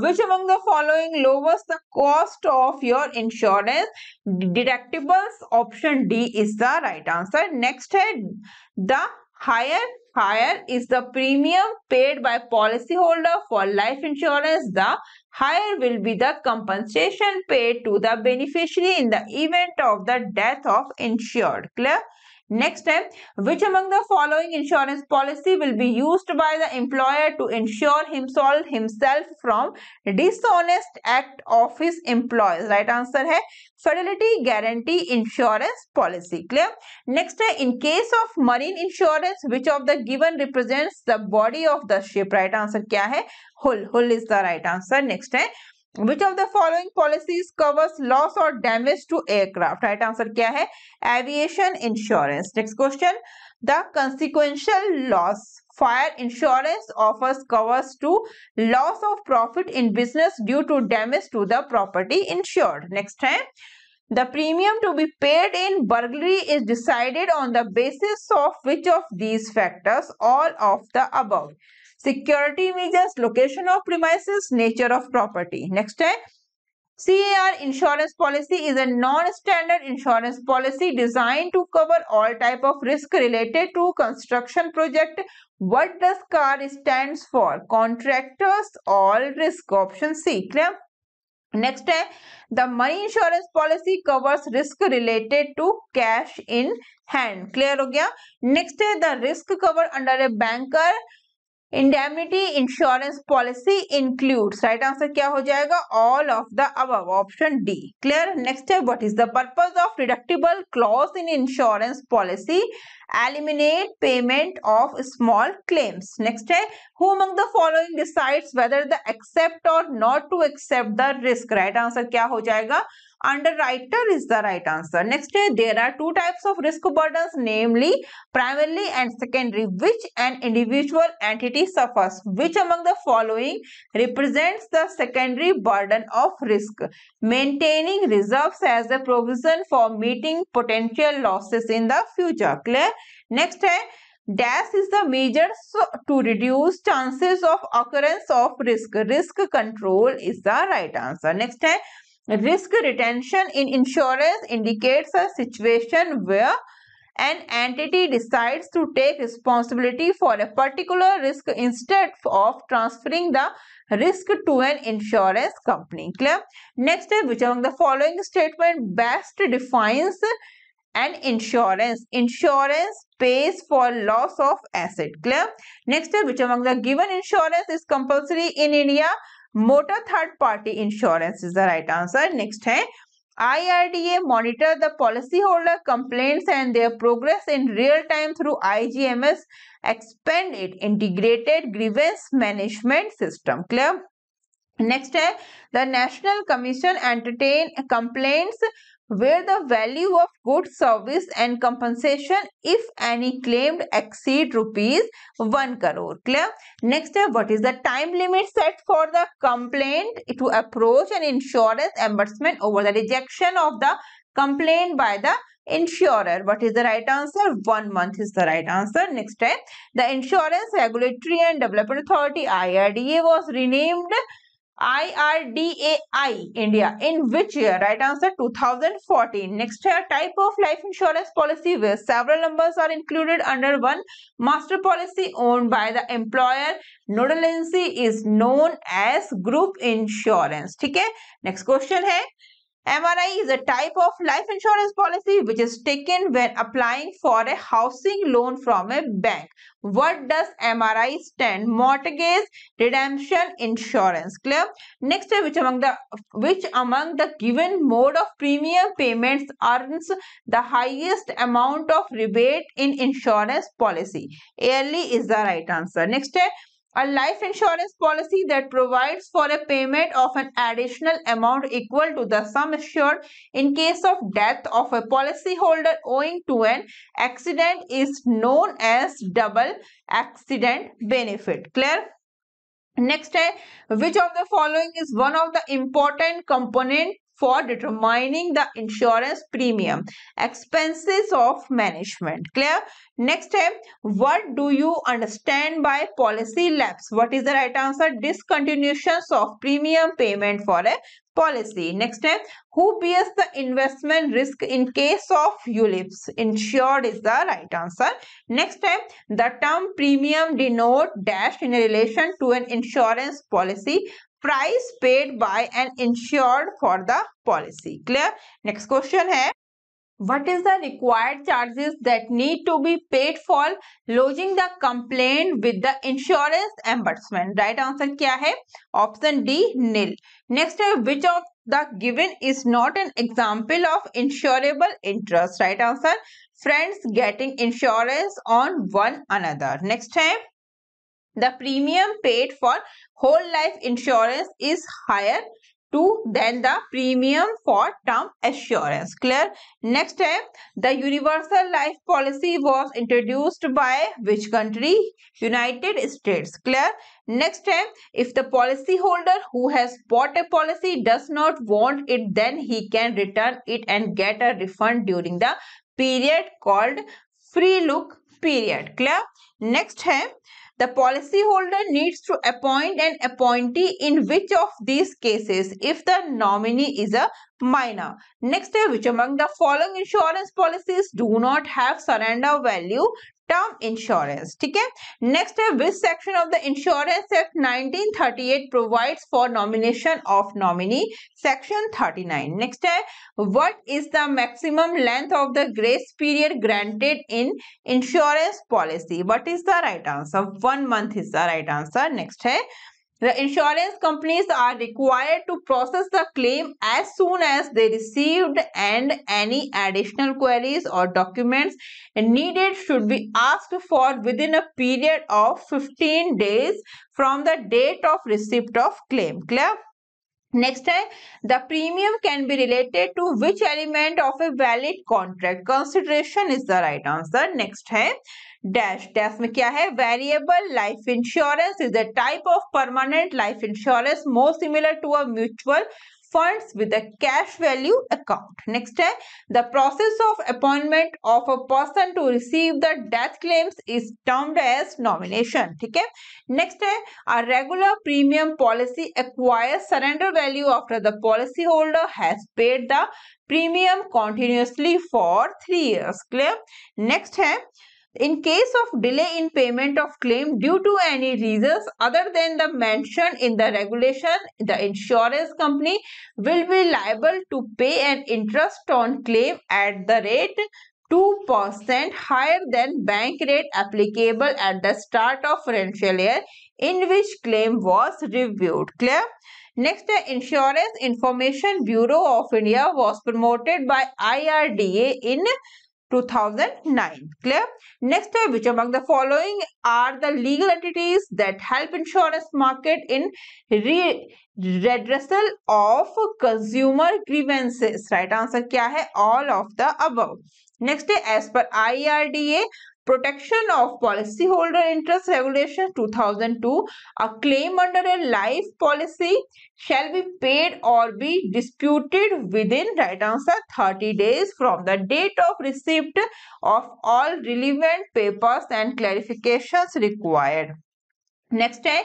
which among the following lowers the cost of your insurance deductibles option D is the right answer next है the higher higher is the premium paid by policyholder for life insurance the higher will be the compensation paid to the beneficiary in the event of the death of insured clear Next step, which among the following insurance policy will be used by the employer to insure himself himself from dishonest act of his employees? Right answer है Fidelity Guarantee Insurance Policy. Clear? Next है in case of marine insurance, which of the given represents the body of the ship? Right answer क्या है? Hull. Hull is the right answer. Next है which of the following policies covers loss or damage to aircraft right answer kya hai aviation insurance next question the consequential loss fire insurance offers covers to loss of profit in business due to damage to the property insured next time. the premium to be paid in burglary is decided on the basis of which of these factors all of the above security measures, location of premises, nature of property. Next time. CAR insurance policy is a non-standard insurance policy designed to cover all type of risk related to construction project. What does CAR stands for? Contractors, all risk. Option C. Clear? Next the money insurance policy covers risk related to cash in hand. Clear Okay. Next the risk cover under a banker indemnity insurance policy includes right answer क्या हो जाएगा all of the above option D clear next है what is the purpose of deductible clause in insurance policy eliminate payment of small claims next है who among the following decides whether the accept or not to accept the risk right answer क्या हो जाएगा underwriter is the right answer. Next, there are two types of risk burdens, namely primary and secondary, which an individual entity suffers. Which among the following represents the secondary burden of risk? Maintaining reserves as a provision for meeting potential losses in the future. Clear? Next, dash is the measure to reduce chances of occurrence of risk risk control is the right answer next Risk retention in insurance indicates a situation where an entity decides to take responsibility for a particular risk instead of transferring the risk to an insurance company. Clear? Next, which among the following statement best defines an insurance? Insurance pays for loss of asset. Clear? Next, which among the given insurance is compulsory in India? Motor third-party insurance is the right answer. Next है IRDA monitor the policyholder complaints and their progress in real time through IGMS expanded integrated grievance management system clear next है the national commission entertain complaints where the value of good service and compensation if any claimed exceed rupees 1 crore clear next step what is the time limit set for the complaint to approach an insurance reimbursement over the rejection of the complaint by the insurer what is the right answer one month is the right answer next step the insurance regulatory and development authority irda was renamed I R D A I India in which year right answer two thousand fourteen next है type of life insurance policy with several number are included under one master policy own by the employer nodal agency is known as group insurance ठीक है next question है MRI is a type of life insurance policy which is taken when applying for a housing loan from a bank. What does MRI stand? Mortgage Redemption Insurance. Clear? Next, which among the which among the given mode of premium payments earns the highest amount of rebate in insurance policy? Early is the right answer. Next, a life insurance policy that provides for a payment of an additional amount equal to the sum assured in case of death of a policyholder owing to an accident is known as double accident benefit. Clear? Next, eh, which of the following is one of the important component for determining the insurance premium expenses of management clear next time what do you understand by policy lapse what is the right answer discontinuations of premium payment for a policy next time who bears the investment risk in case of ULIPs insured is the right answer next time the term premium denote dash in relation to an insurance policy price paid by and insured for the policy. Clear? Next question है What is the required charges that need to be paid for lodging the complaint with the insurance ombudsman? Right answer क्या Option D nil. Next which of the given is not an example of insurable interest? Right answer friends getting insurance on one another. Next time. The premium paid for whole life insurance is higher to than the premium for term assurance clear next time the universal life policy was introduced by which country united states clear next time if the policyholder who has bought a policy does not want it then he can return it and get a refund during the period called free look period clear next time the policyholder needs to appoint an appointee in which of these cases if the nominee is a minor. Next, which among the following insurance policies do not have surrender value term insurance ठीक है next है which section of the insurance act 1938 provides for nomination of nominee section 39 next है what is the maximum length of the grace period granted in insurance policy what is the right answer one month is the right answer next है the insurance companies are required to process the claim as soon as they received and any additional queries or documents needed should be asked for within a period of 15 days from the date of receipt of claim. Clear? Next है the premium can be related to which element of a valid contract consideration is the right answer next है dash dash में क्या है variable life insurance is a type of permanent life insurance more similar to a mutual funds with a cash value account. Next eh, the process of appointment of a person to receive the death claims is termed as nomination. Okay. Next eh, a regular premium policy acquires surrender value after the policy holder has paid the premium continuously for three years. Clear? Next eh, in case of delay in payment of claim due to any reasons other than the mentioned in the regulation, the insurance company will be liable to pay an interest on claim at the rate 2% higher than bank rate applicable at the start of financial year in which claim was reviewed. Clear? Next, the Insurance Information Bureau of India was promoted by IRDA in 2009 clear next which among the following are the legal entities that help insurance market in re redressal of consumer grievances right answer kya hai all of the above next as per IRDA Protection of Policyholder Interest Regulation 2002, a claim under a life policy shall be paid or be disputed within right answer 30 days from the date of receipt of all relevant papers and clarifications required. Next है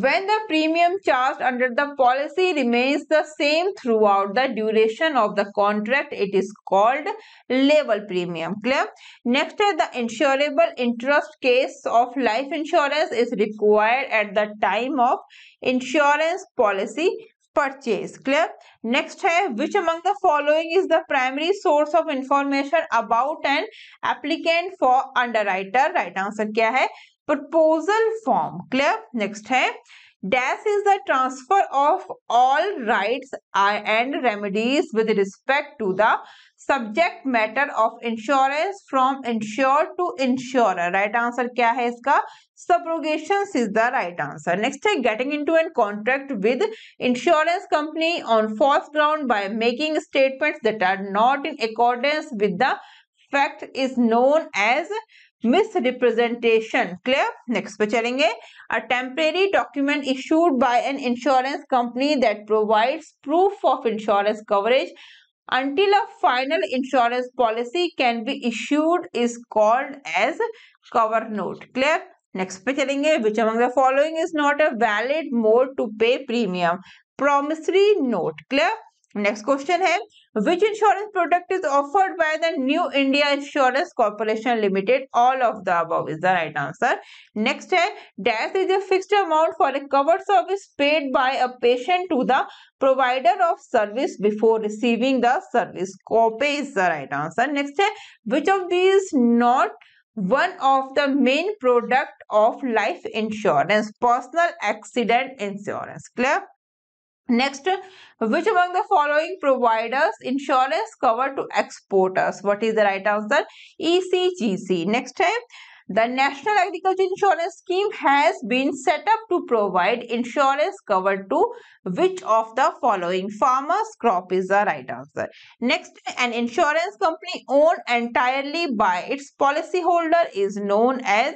when the premium charged under the policy remains the same throughout the duration of the contract it is called level premium clear next the insurable interest case of life insurance is required at the time of insurance policy purchase clear next which among the following is the primary source of information about an applicant for underwriter right answer kya hai proposal form clear next hai dash is the transfer of all rights and remedies with respect to the subject matter of insurance from insured to insurer right answer kya hai iska is the right answer next hai getting into an contract with insurance company on false ground by making statements that are not in accordance with the fact is known as mis clear next पे चलेंगे a temporary document issued by an insurance company that provides proof of insurance coverage until a final insurance policy can be issued is called as cover note clear next पे चलेंगे which among the following is not a valid mode to pay premium promissory note clear next question है Which insurance product is offered by the New India Insurance Corporation Limited? All of the above is the right answer. Next है death is a fixed amount for a covered service paid by a patient to the provider of service before receiving the service. Copay is the right answer. Next which of these not one of the main product of life insurance personal accident insurance clear Next, which among the following providers insurance cover to exporters? What is the right answer? ECGC. Next time, the National Agriculture Insurance Scheme has been set up to provide insurance cover to which of the following farmers crop is the right answer. Next, an insurance company owned entirely by its policyholder is known as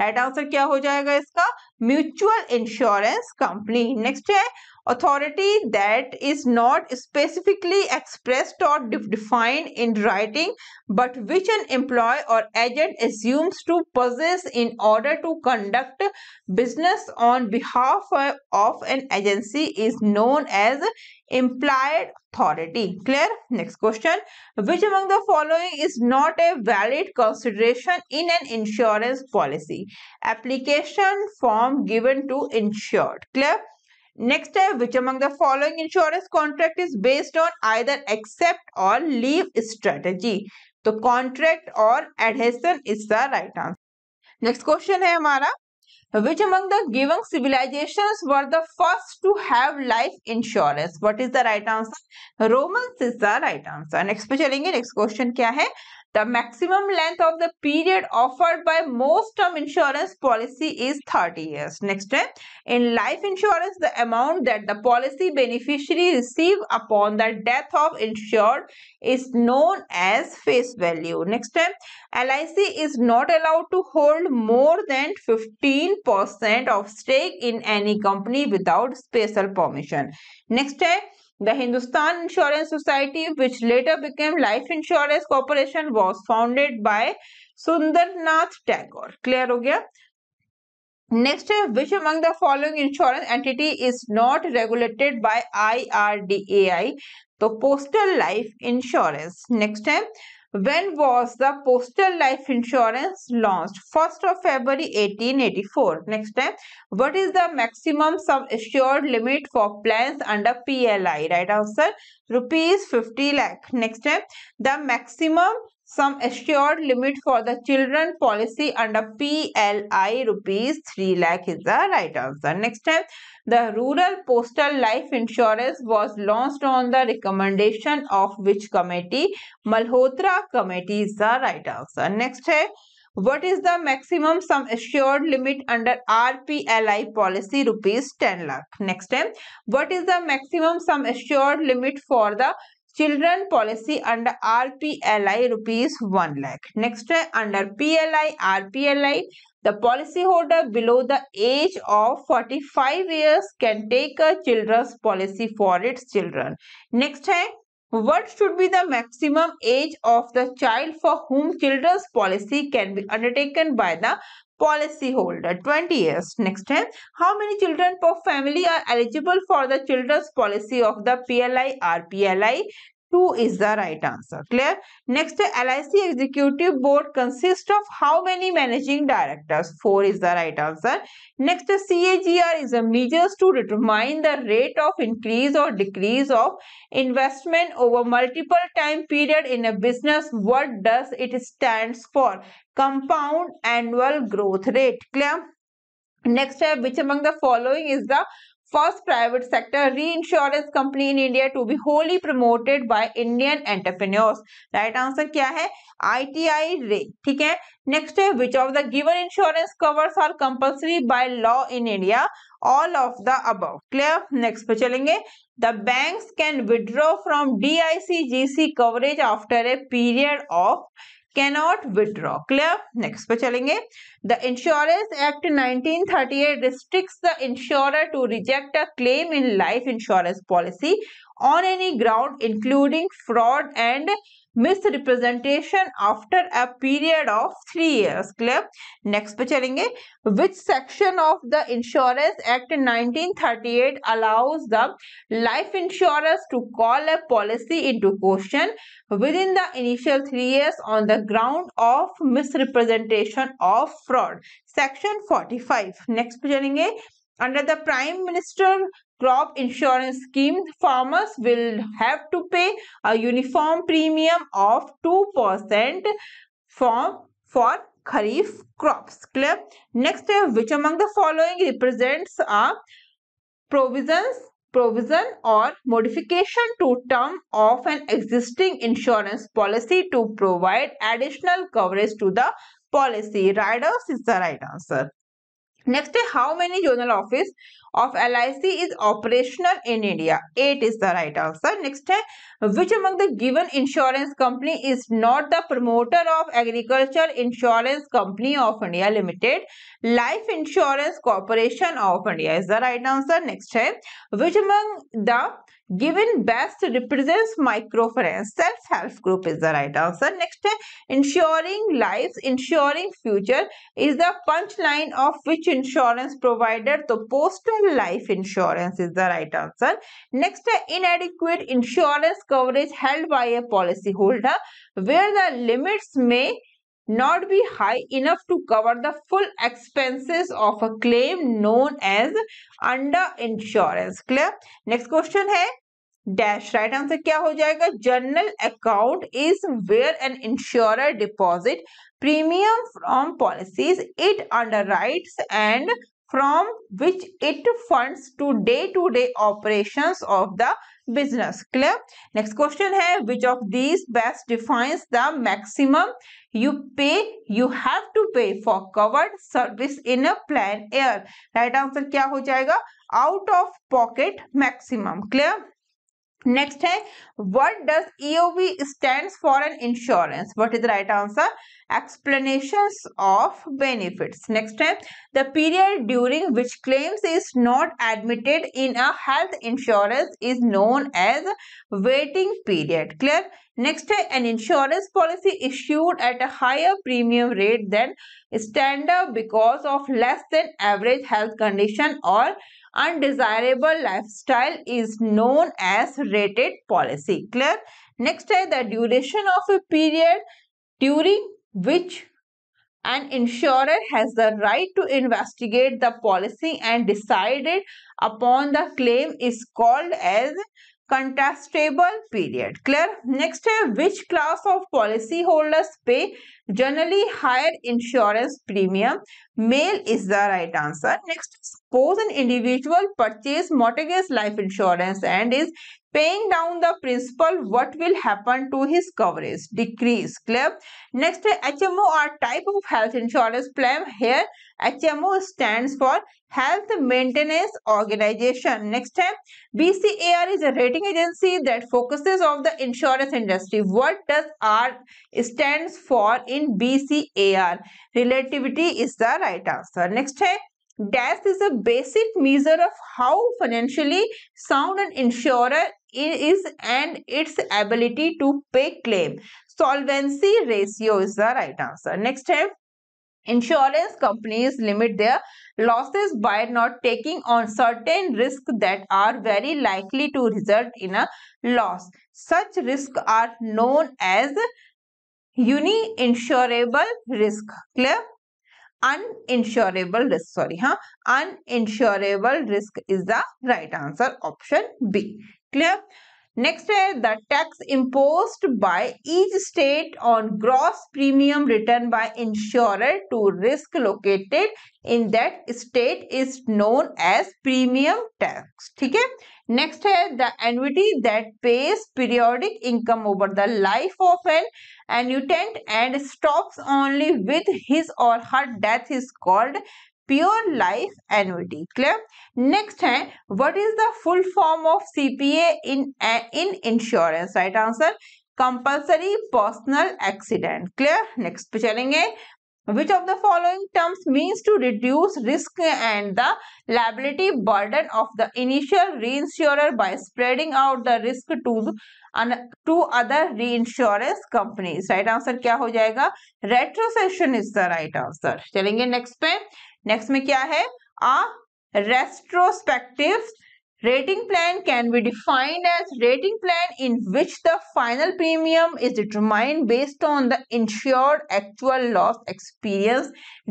right answer क्या हो जाएगा इसका mutual insurance company. Next authority that is not specifically expressed or de defined in writing but which an employee or agent assumes to possess in order to conduct business on behalf of an agency is known as implied authority clear next question which among the following is not a valid consideration in an insurance policy application form given to insured clear Next है which among the following insurance contract is based on either accept or leave strategy. तो contract और adhesion is the right answer. Next question है हमारा Which among the given civilizations were the first to have life insurance? What is the right answer? Romans is the right answer. Next पे चलेंगे next question क्या है The maximum length of the period offered by most term insurance policy is 30 years. Next, eh? in life insurance, the amount that the policy beneficiary receive upon the death of insured is known as face value. Next, eh? LIC is not allowed to hold more than 15% of stake in any company without special permission. Next, eh? The Hindustan Insurance Society, which later became Life Insurance Corporation, was founded by Sundarnath Tagore. Clear हो गया? Next which among the following insurance entity is not regulated by IRDAI? So, Postal Life Insurance. Next time. When was the postal life insurance launched? 1st of February 1884. Next time, what is the maximum sum assured limit for plans under PLI? Right answer, rupees 50 lakh. Next time, the maximum some assured limit for the children policy under PLI rupees 3 lakh is the right answer. Next time, the rural postal life insurance was launched on the recommendation of which committee? Malhotra committee is the right answer. Next time what is the maximum sum assured limit under RPLI policy rupees 10 lakh? Next time, what is the maximum sum assured limit for the Children policy under RPLI rupees 1 lakh. Next under PLI, RPLI, the policyholder below the age of 45 years can take a children's policy for its children. Next hai, what should be the maximum age of the child for whom children's policy can be undertaken by the Policy holder, 20 years next time how many children per family are eligible for the children's policy of the pli or pli 2 is the right answer clear next lic executive board consists of how many managing directors 4 is the right answer next cagr is a measures to determine the rate of increase or decrease of investment over multiple time period in a business what does it stands for compound annual growth rate clear next है which among the following is the first private sector reinsurance company in India to be wholly promoted by Indian entrepreneurs right answer क्या है I T I रे ठीक है next है which of the given insurance covers are compulsory by law in India all of the above clear next पे चलेंगे the bank can withdraw from D I C G C coverage after a period of cannot withdraw. Clear? Next पर चलेंगे. The Insurance Act 1938 restricts the insurer to reject a claim in life insurance policy on any ground including fraud and misrepresentation after a period of three years clear next पे चलेंगे which section of the insurance act 1938 allows the life insurers to call a policy into question within the initial three years on the ground of misrepresentation of fraud section 45 next पे चलेंगे under the prime minister crop insurance scheme, farmers will have to pay a uniform premium of 2% for, for kharif crops. Clear? Next, which among the following represents a provisions provision or modification to term of an existing insurance policy to provide additional coverage to the policy. Riders is the right answer. Next, how many journal office of LIC is operational in India. 8 is the right answer. Next है which among the given insurance company is not the promoter of Agriculture Insurance Company of India Limited? Life Insurance Corporation of India is the right answer. Next है which among the given best represents microfinance self-help group is the right answer next ensuring lives ensuring future is the punchline of which insurance provider तो postal life insurance is the right answer. Next, inadequate insurance coverage held by a policyholder where the limits may not be high enough to cover the full expenses of a claim known as under insurance. Clear? Next question है dash. Right answer? क्या हो जाएगा Journal account is where an insurer deposit premium from policies it underwrites and from which it fund to day to day operation of the business clear next question है which of these best defines the maxim you pay you have to pay for covered service in a plan year right answer क्या हो जाएगा out of pocket maximum clear Next है what does EOV stand for an insurance what is the right explanations of benefits next time the period during which claims is not admitted in a health insurance is known as waiting period clear next an insurance policy issued at a higher premium rate than standard because of less than average health condition or undesirable lifestyle is known as rated policy. Clear? Next is the duration of a period during which an insurer has the right to investigate the policy and decide it upon the claim is called as Contestable period. Clear? Next is which class of policy holders pay generally higher insurance premium? Male is the right answer. Next, suppose an individual purchase mortgage life insurance and is paying down the principal what will happen to his coverage decrease clear next hmo are type of health insurance plan here hmo stands for health maintenance organization next time bcar is a rating agency that focuses on the insurance industry what does r stands for in bcar relativity is the right answer next time DAS is a basic measure of how financially sound an insurer is and its ability to pay claim. Solvency ratio is the right answer. Next step. Insurance companies limit their losses by not taking on certain risks that are very likely to result in a loss. Such risks are known as uniinsurable risk. Clear? Uninsurable risk. Sorry. Huh? Uninsurable risk is the right answer. Option B. Clear? Next is the tax imposed by each state on gross premium written by insurer to risk located in that state is known as premium tax. Okay? Next is the annuity that pays periodic income over the life of an annuitant and stops only with his or her death is called pure life annuity clear next है what is the full form of CPA in in insurance right answer compulsory personal accident clear next पे चलेंगे which of the following terms means to reduce risk and the liability burden of the initial reinsurer by spreading out the risk to to other reinsurance companies right answer kya ho jayega retrocession is the right answer chalenge next pe next में क्या A retrospective rating plan can be defined as rating plan in which the final premium is determined based on the insured actual loss experience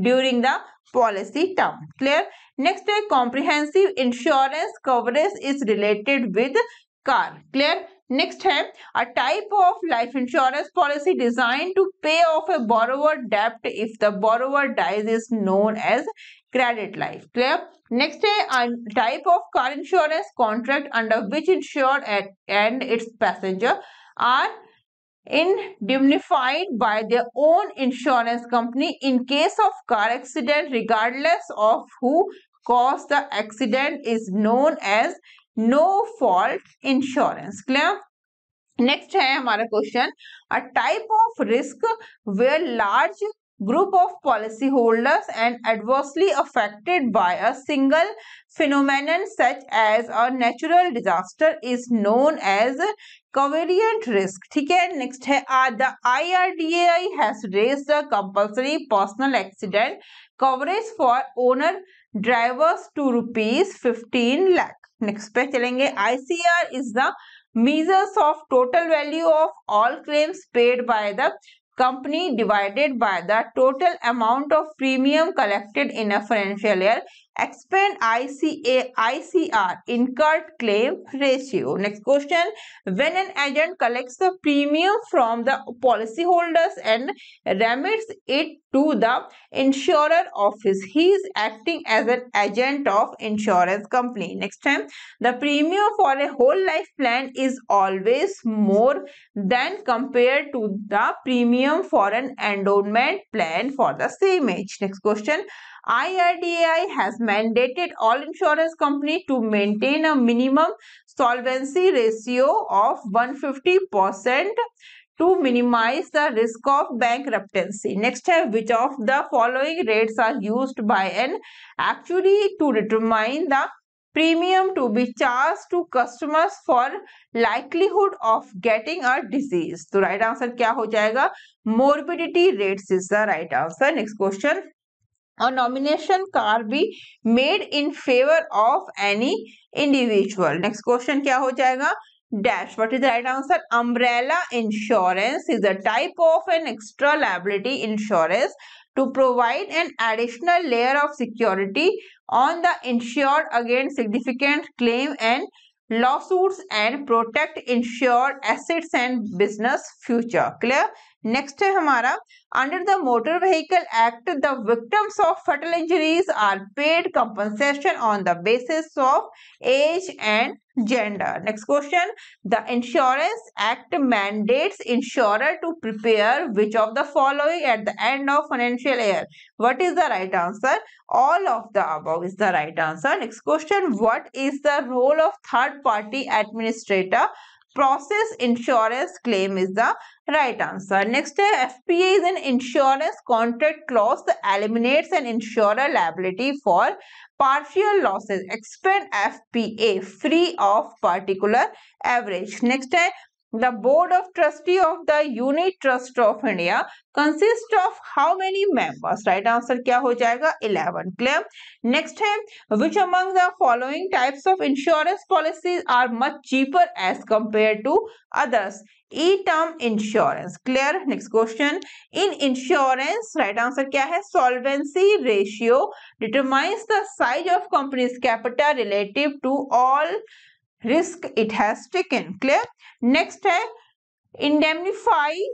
during the policy term clear next a comprehensive insurance coverage is related with car clear Next, a type of life insurance policy designed to pay off a borrower debt if the borrower dies is known as credit life clear next a type of car insurance contract under which insured and its passenger are indemnified by their own insurance company in case of car accident regardless of who caused the accident is known as no fault insurance. Clear next है हमारा question. A type of risk where large group of policyholders holders and adversely affected by a single phenomenon such as a natural disaster is known as covenant risk ठीक next है the IRDAI has raised the compulsory personal accident coverage for owner drivers to rupees 15 lakh next पे चलेंगे ICR is the measures of total value of all claims paid by the company divided by the total amount of premium collected in a financial year expand ICA ICR incurred claim ratio. Next question. When an agent collects the premium from the policyholders and remits it to the insurer office, he is acting as an agent of insurance company. Next time, the premium for a whole life plan is always more than compared to the premium for an endowment plan for the same age. Next question. IRDAI has mandated all insurance companies to maintain a minimum solvency ratio of 150% to minimize the risk of bankruptcy. Next have which of the following rates are used by an actually to determine the premium to be charged to customers for likelihood of getting a disease. So right answer क्या हो जाएगा? Morbidity rates is the right answer. Next question a nomination car be made in favor of any individual next question kya ho jayega dash what is the right answer umbrella insurance is a type of an extra liability insurance to provide an additional layer of security on the insured against significant claim and lawsuits and protect insured assets and business future clear next है हमारा under the motor vehicle act the victims of fatal injuries are paid compensation on the basis of age and gender next question the insurance act mandates insurer to prepare which of the following at the end of financial year what is the right answer all of the above is the right answer next question what is the role of third party administrator process insurance claim is the right answer. Next, FPA is an insurance contract clause that eliminates an insurer liability for partial losses. Expand FPA free of particular average. Next, the Board of Trustee of the Unit Trust of India consists of how many members? Right answer क्या हो जाएगा 11. Clear? Next time, which among the following types of insurance policies are much cheaper as compared to others? E-term insurance. Clear? Next question. In insurance, right answer क्या है? Solvency ratio determines the size of company's capital relative to all risk it has taken clear next है indemnify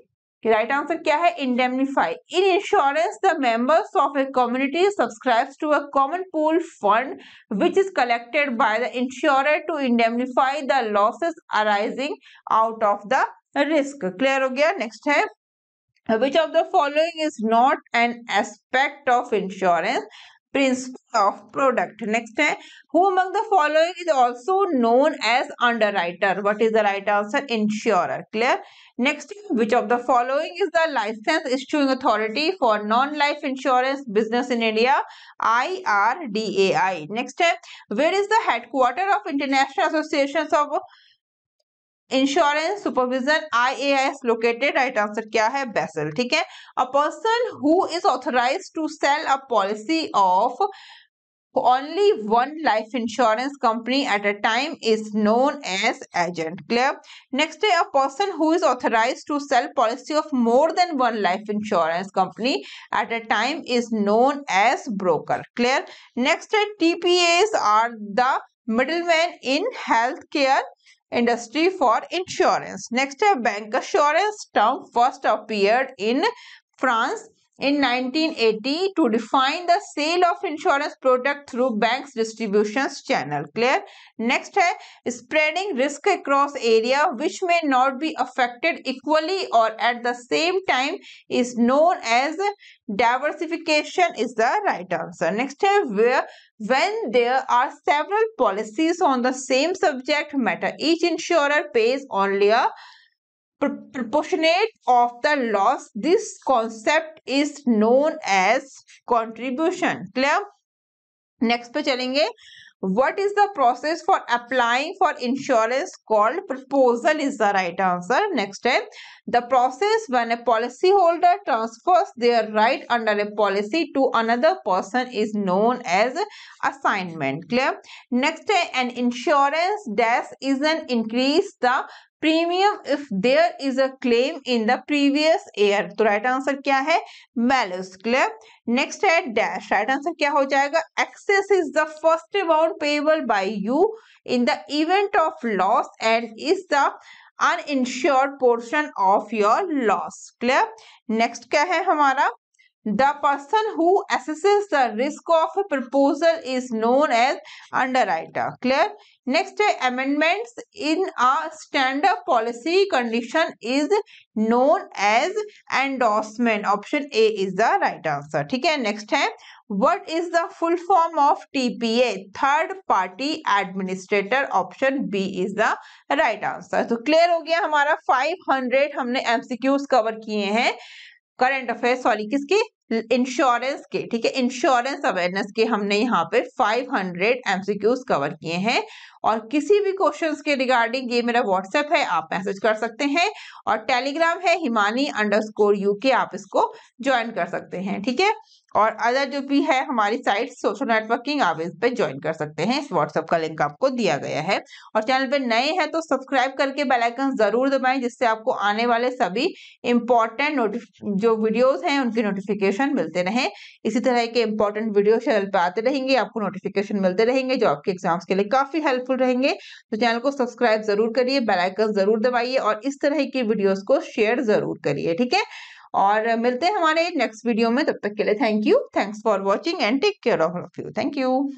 right answer क्या है indemnify in insurance the members of a community subscribes to a common pool fund which is collected by the insurer to indemnify the losses arising out of the risk clear हो गया next है which of the following is not an aspect of insurance principle of product next who among the following is also known as underwriter what is the right answer insurer clear next which of the following is the license issuing authority for non life insurance business in india irdai next where is the headquarter of international associations of insurance supervision IAS located right answer क्या है Basel ठीक है a person who is authorise to sell a policy of only one life insurance company at a time is known as agent clear next day a person who is authorized to sell policy of more than one life insurance company at a time is known as broker clear next day tpas are the middlemen in healthcare industry for insurance. Next, bank assurance term first appeared in France in 1980 to define the sale of insurance product through banks distributions channel clear next hai spreading risk across area which may not be affected equally or at the same time is known as diversification is the right answer next hai where when there are several policies on the same subject matter each insurer pays only a proportionate of the loss. This concept is known as contribution. Clear? Next पे चलेंगे What is the process for applying for insurance called proposal is the right answer. Next time, the process when a policyholder transfers their right under a policy to another person is known as assignment. Clear? Next time, an insurance desk is an increase the premium if there is a claim in the previous year तो right answer क्या है balance claim next है dash right answer क्या हो जाएगा excess is the first amount payable by you in the event of loss and is the uninsured portion of your loss clear next क्या है हमारा the person who assesses the risk of proposal is known as underwriter clear next है amendments in a standard policy condition is known as endorsement option A is the right answer ठीक है next है what is the full form of TPA third party administrator option B is the right answer तो clear हो गया हमारा 500 हमने MCQs cover किए हैं करंट अफेयर सॉरी किसकी इंश्योरेंस के ठीक है इंश्योरेंस अवेयरनेस के हमने यहाँ पे 500 एमसीक्यूज कवर किए हैं और किसी भी क्वेश्चंस के रिगार्डिंग ये मेरा व्हाट्सएप है आप मैसेज कर सकते हैं और टेलीग्राम है हिमानी स्कोर यू के आप इसको ज्वाइन कर सकते हैं ठीक है और अदर जो भी है हमारी साइट सोशल नेटवर्किंग आप इस पर ज्वाइन कर सकते हैं इस व्हाट्सअप का लिंक आपको दिया गया है और चैनल पर नए हैं तो सब्सक्राइब करके बेलाइकन जरूर दबाएं जिससे आपको आने वाले सभी इम्पोर्टेंट जो वीडियोस हैं उनकी नोटिफिकेशन मिलते रहे इसी तरह के इम्पोर्टेंट वीडियो चैनल पर आते रहेंगे आपको नोटिफिकेशन मिलते रहेंगे जो आपके एग्जाम्स के लिए काफी हेल्पफुल रहेंगे तो चैनल को सब्सक्राइब जरूर करिए बेलाइकन जरूर दबाइए और इस तरह की वीडियोज को शेयर जरूर करिए ठीक है और मिलते हैं हमारे नेक्स्ट वीडियो में तब तक के लिए thank you thanks for watching and take care of you thank you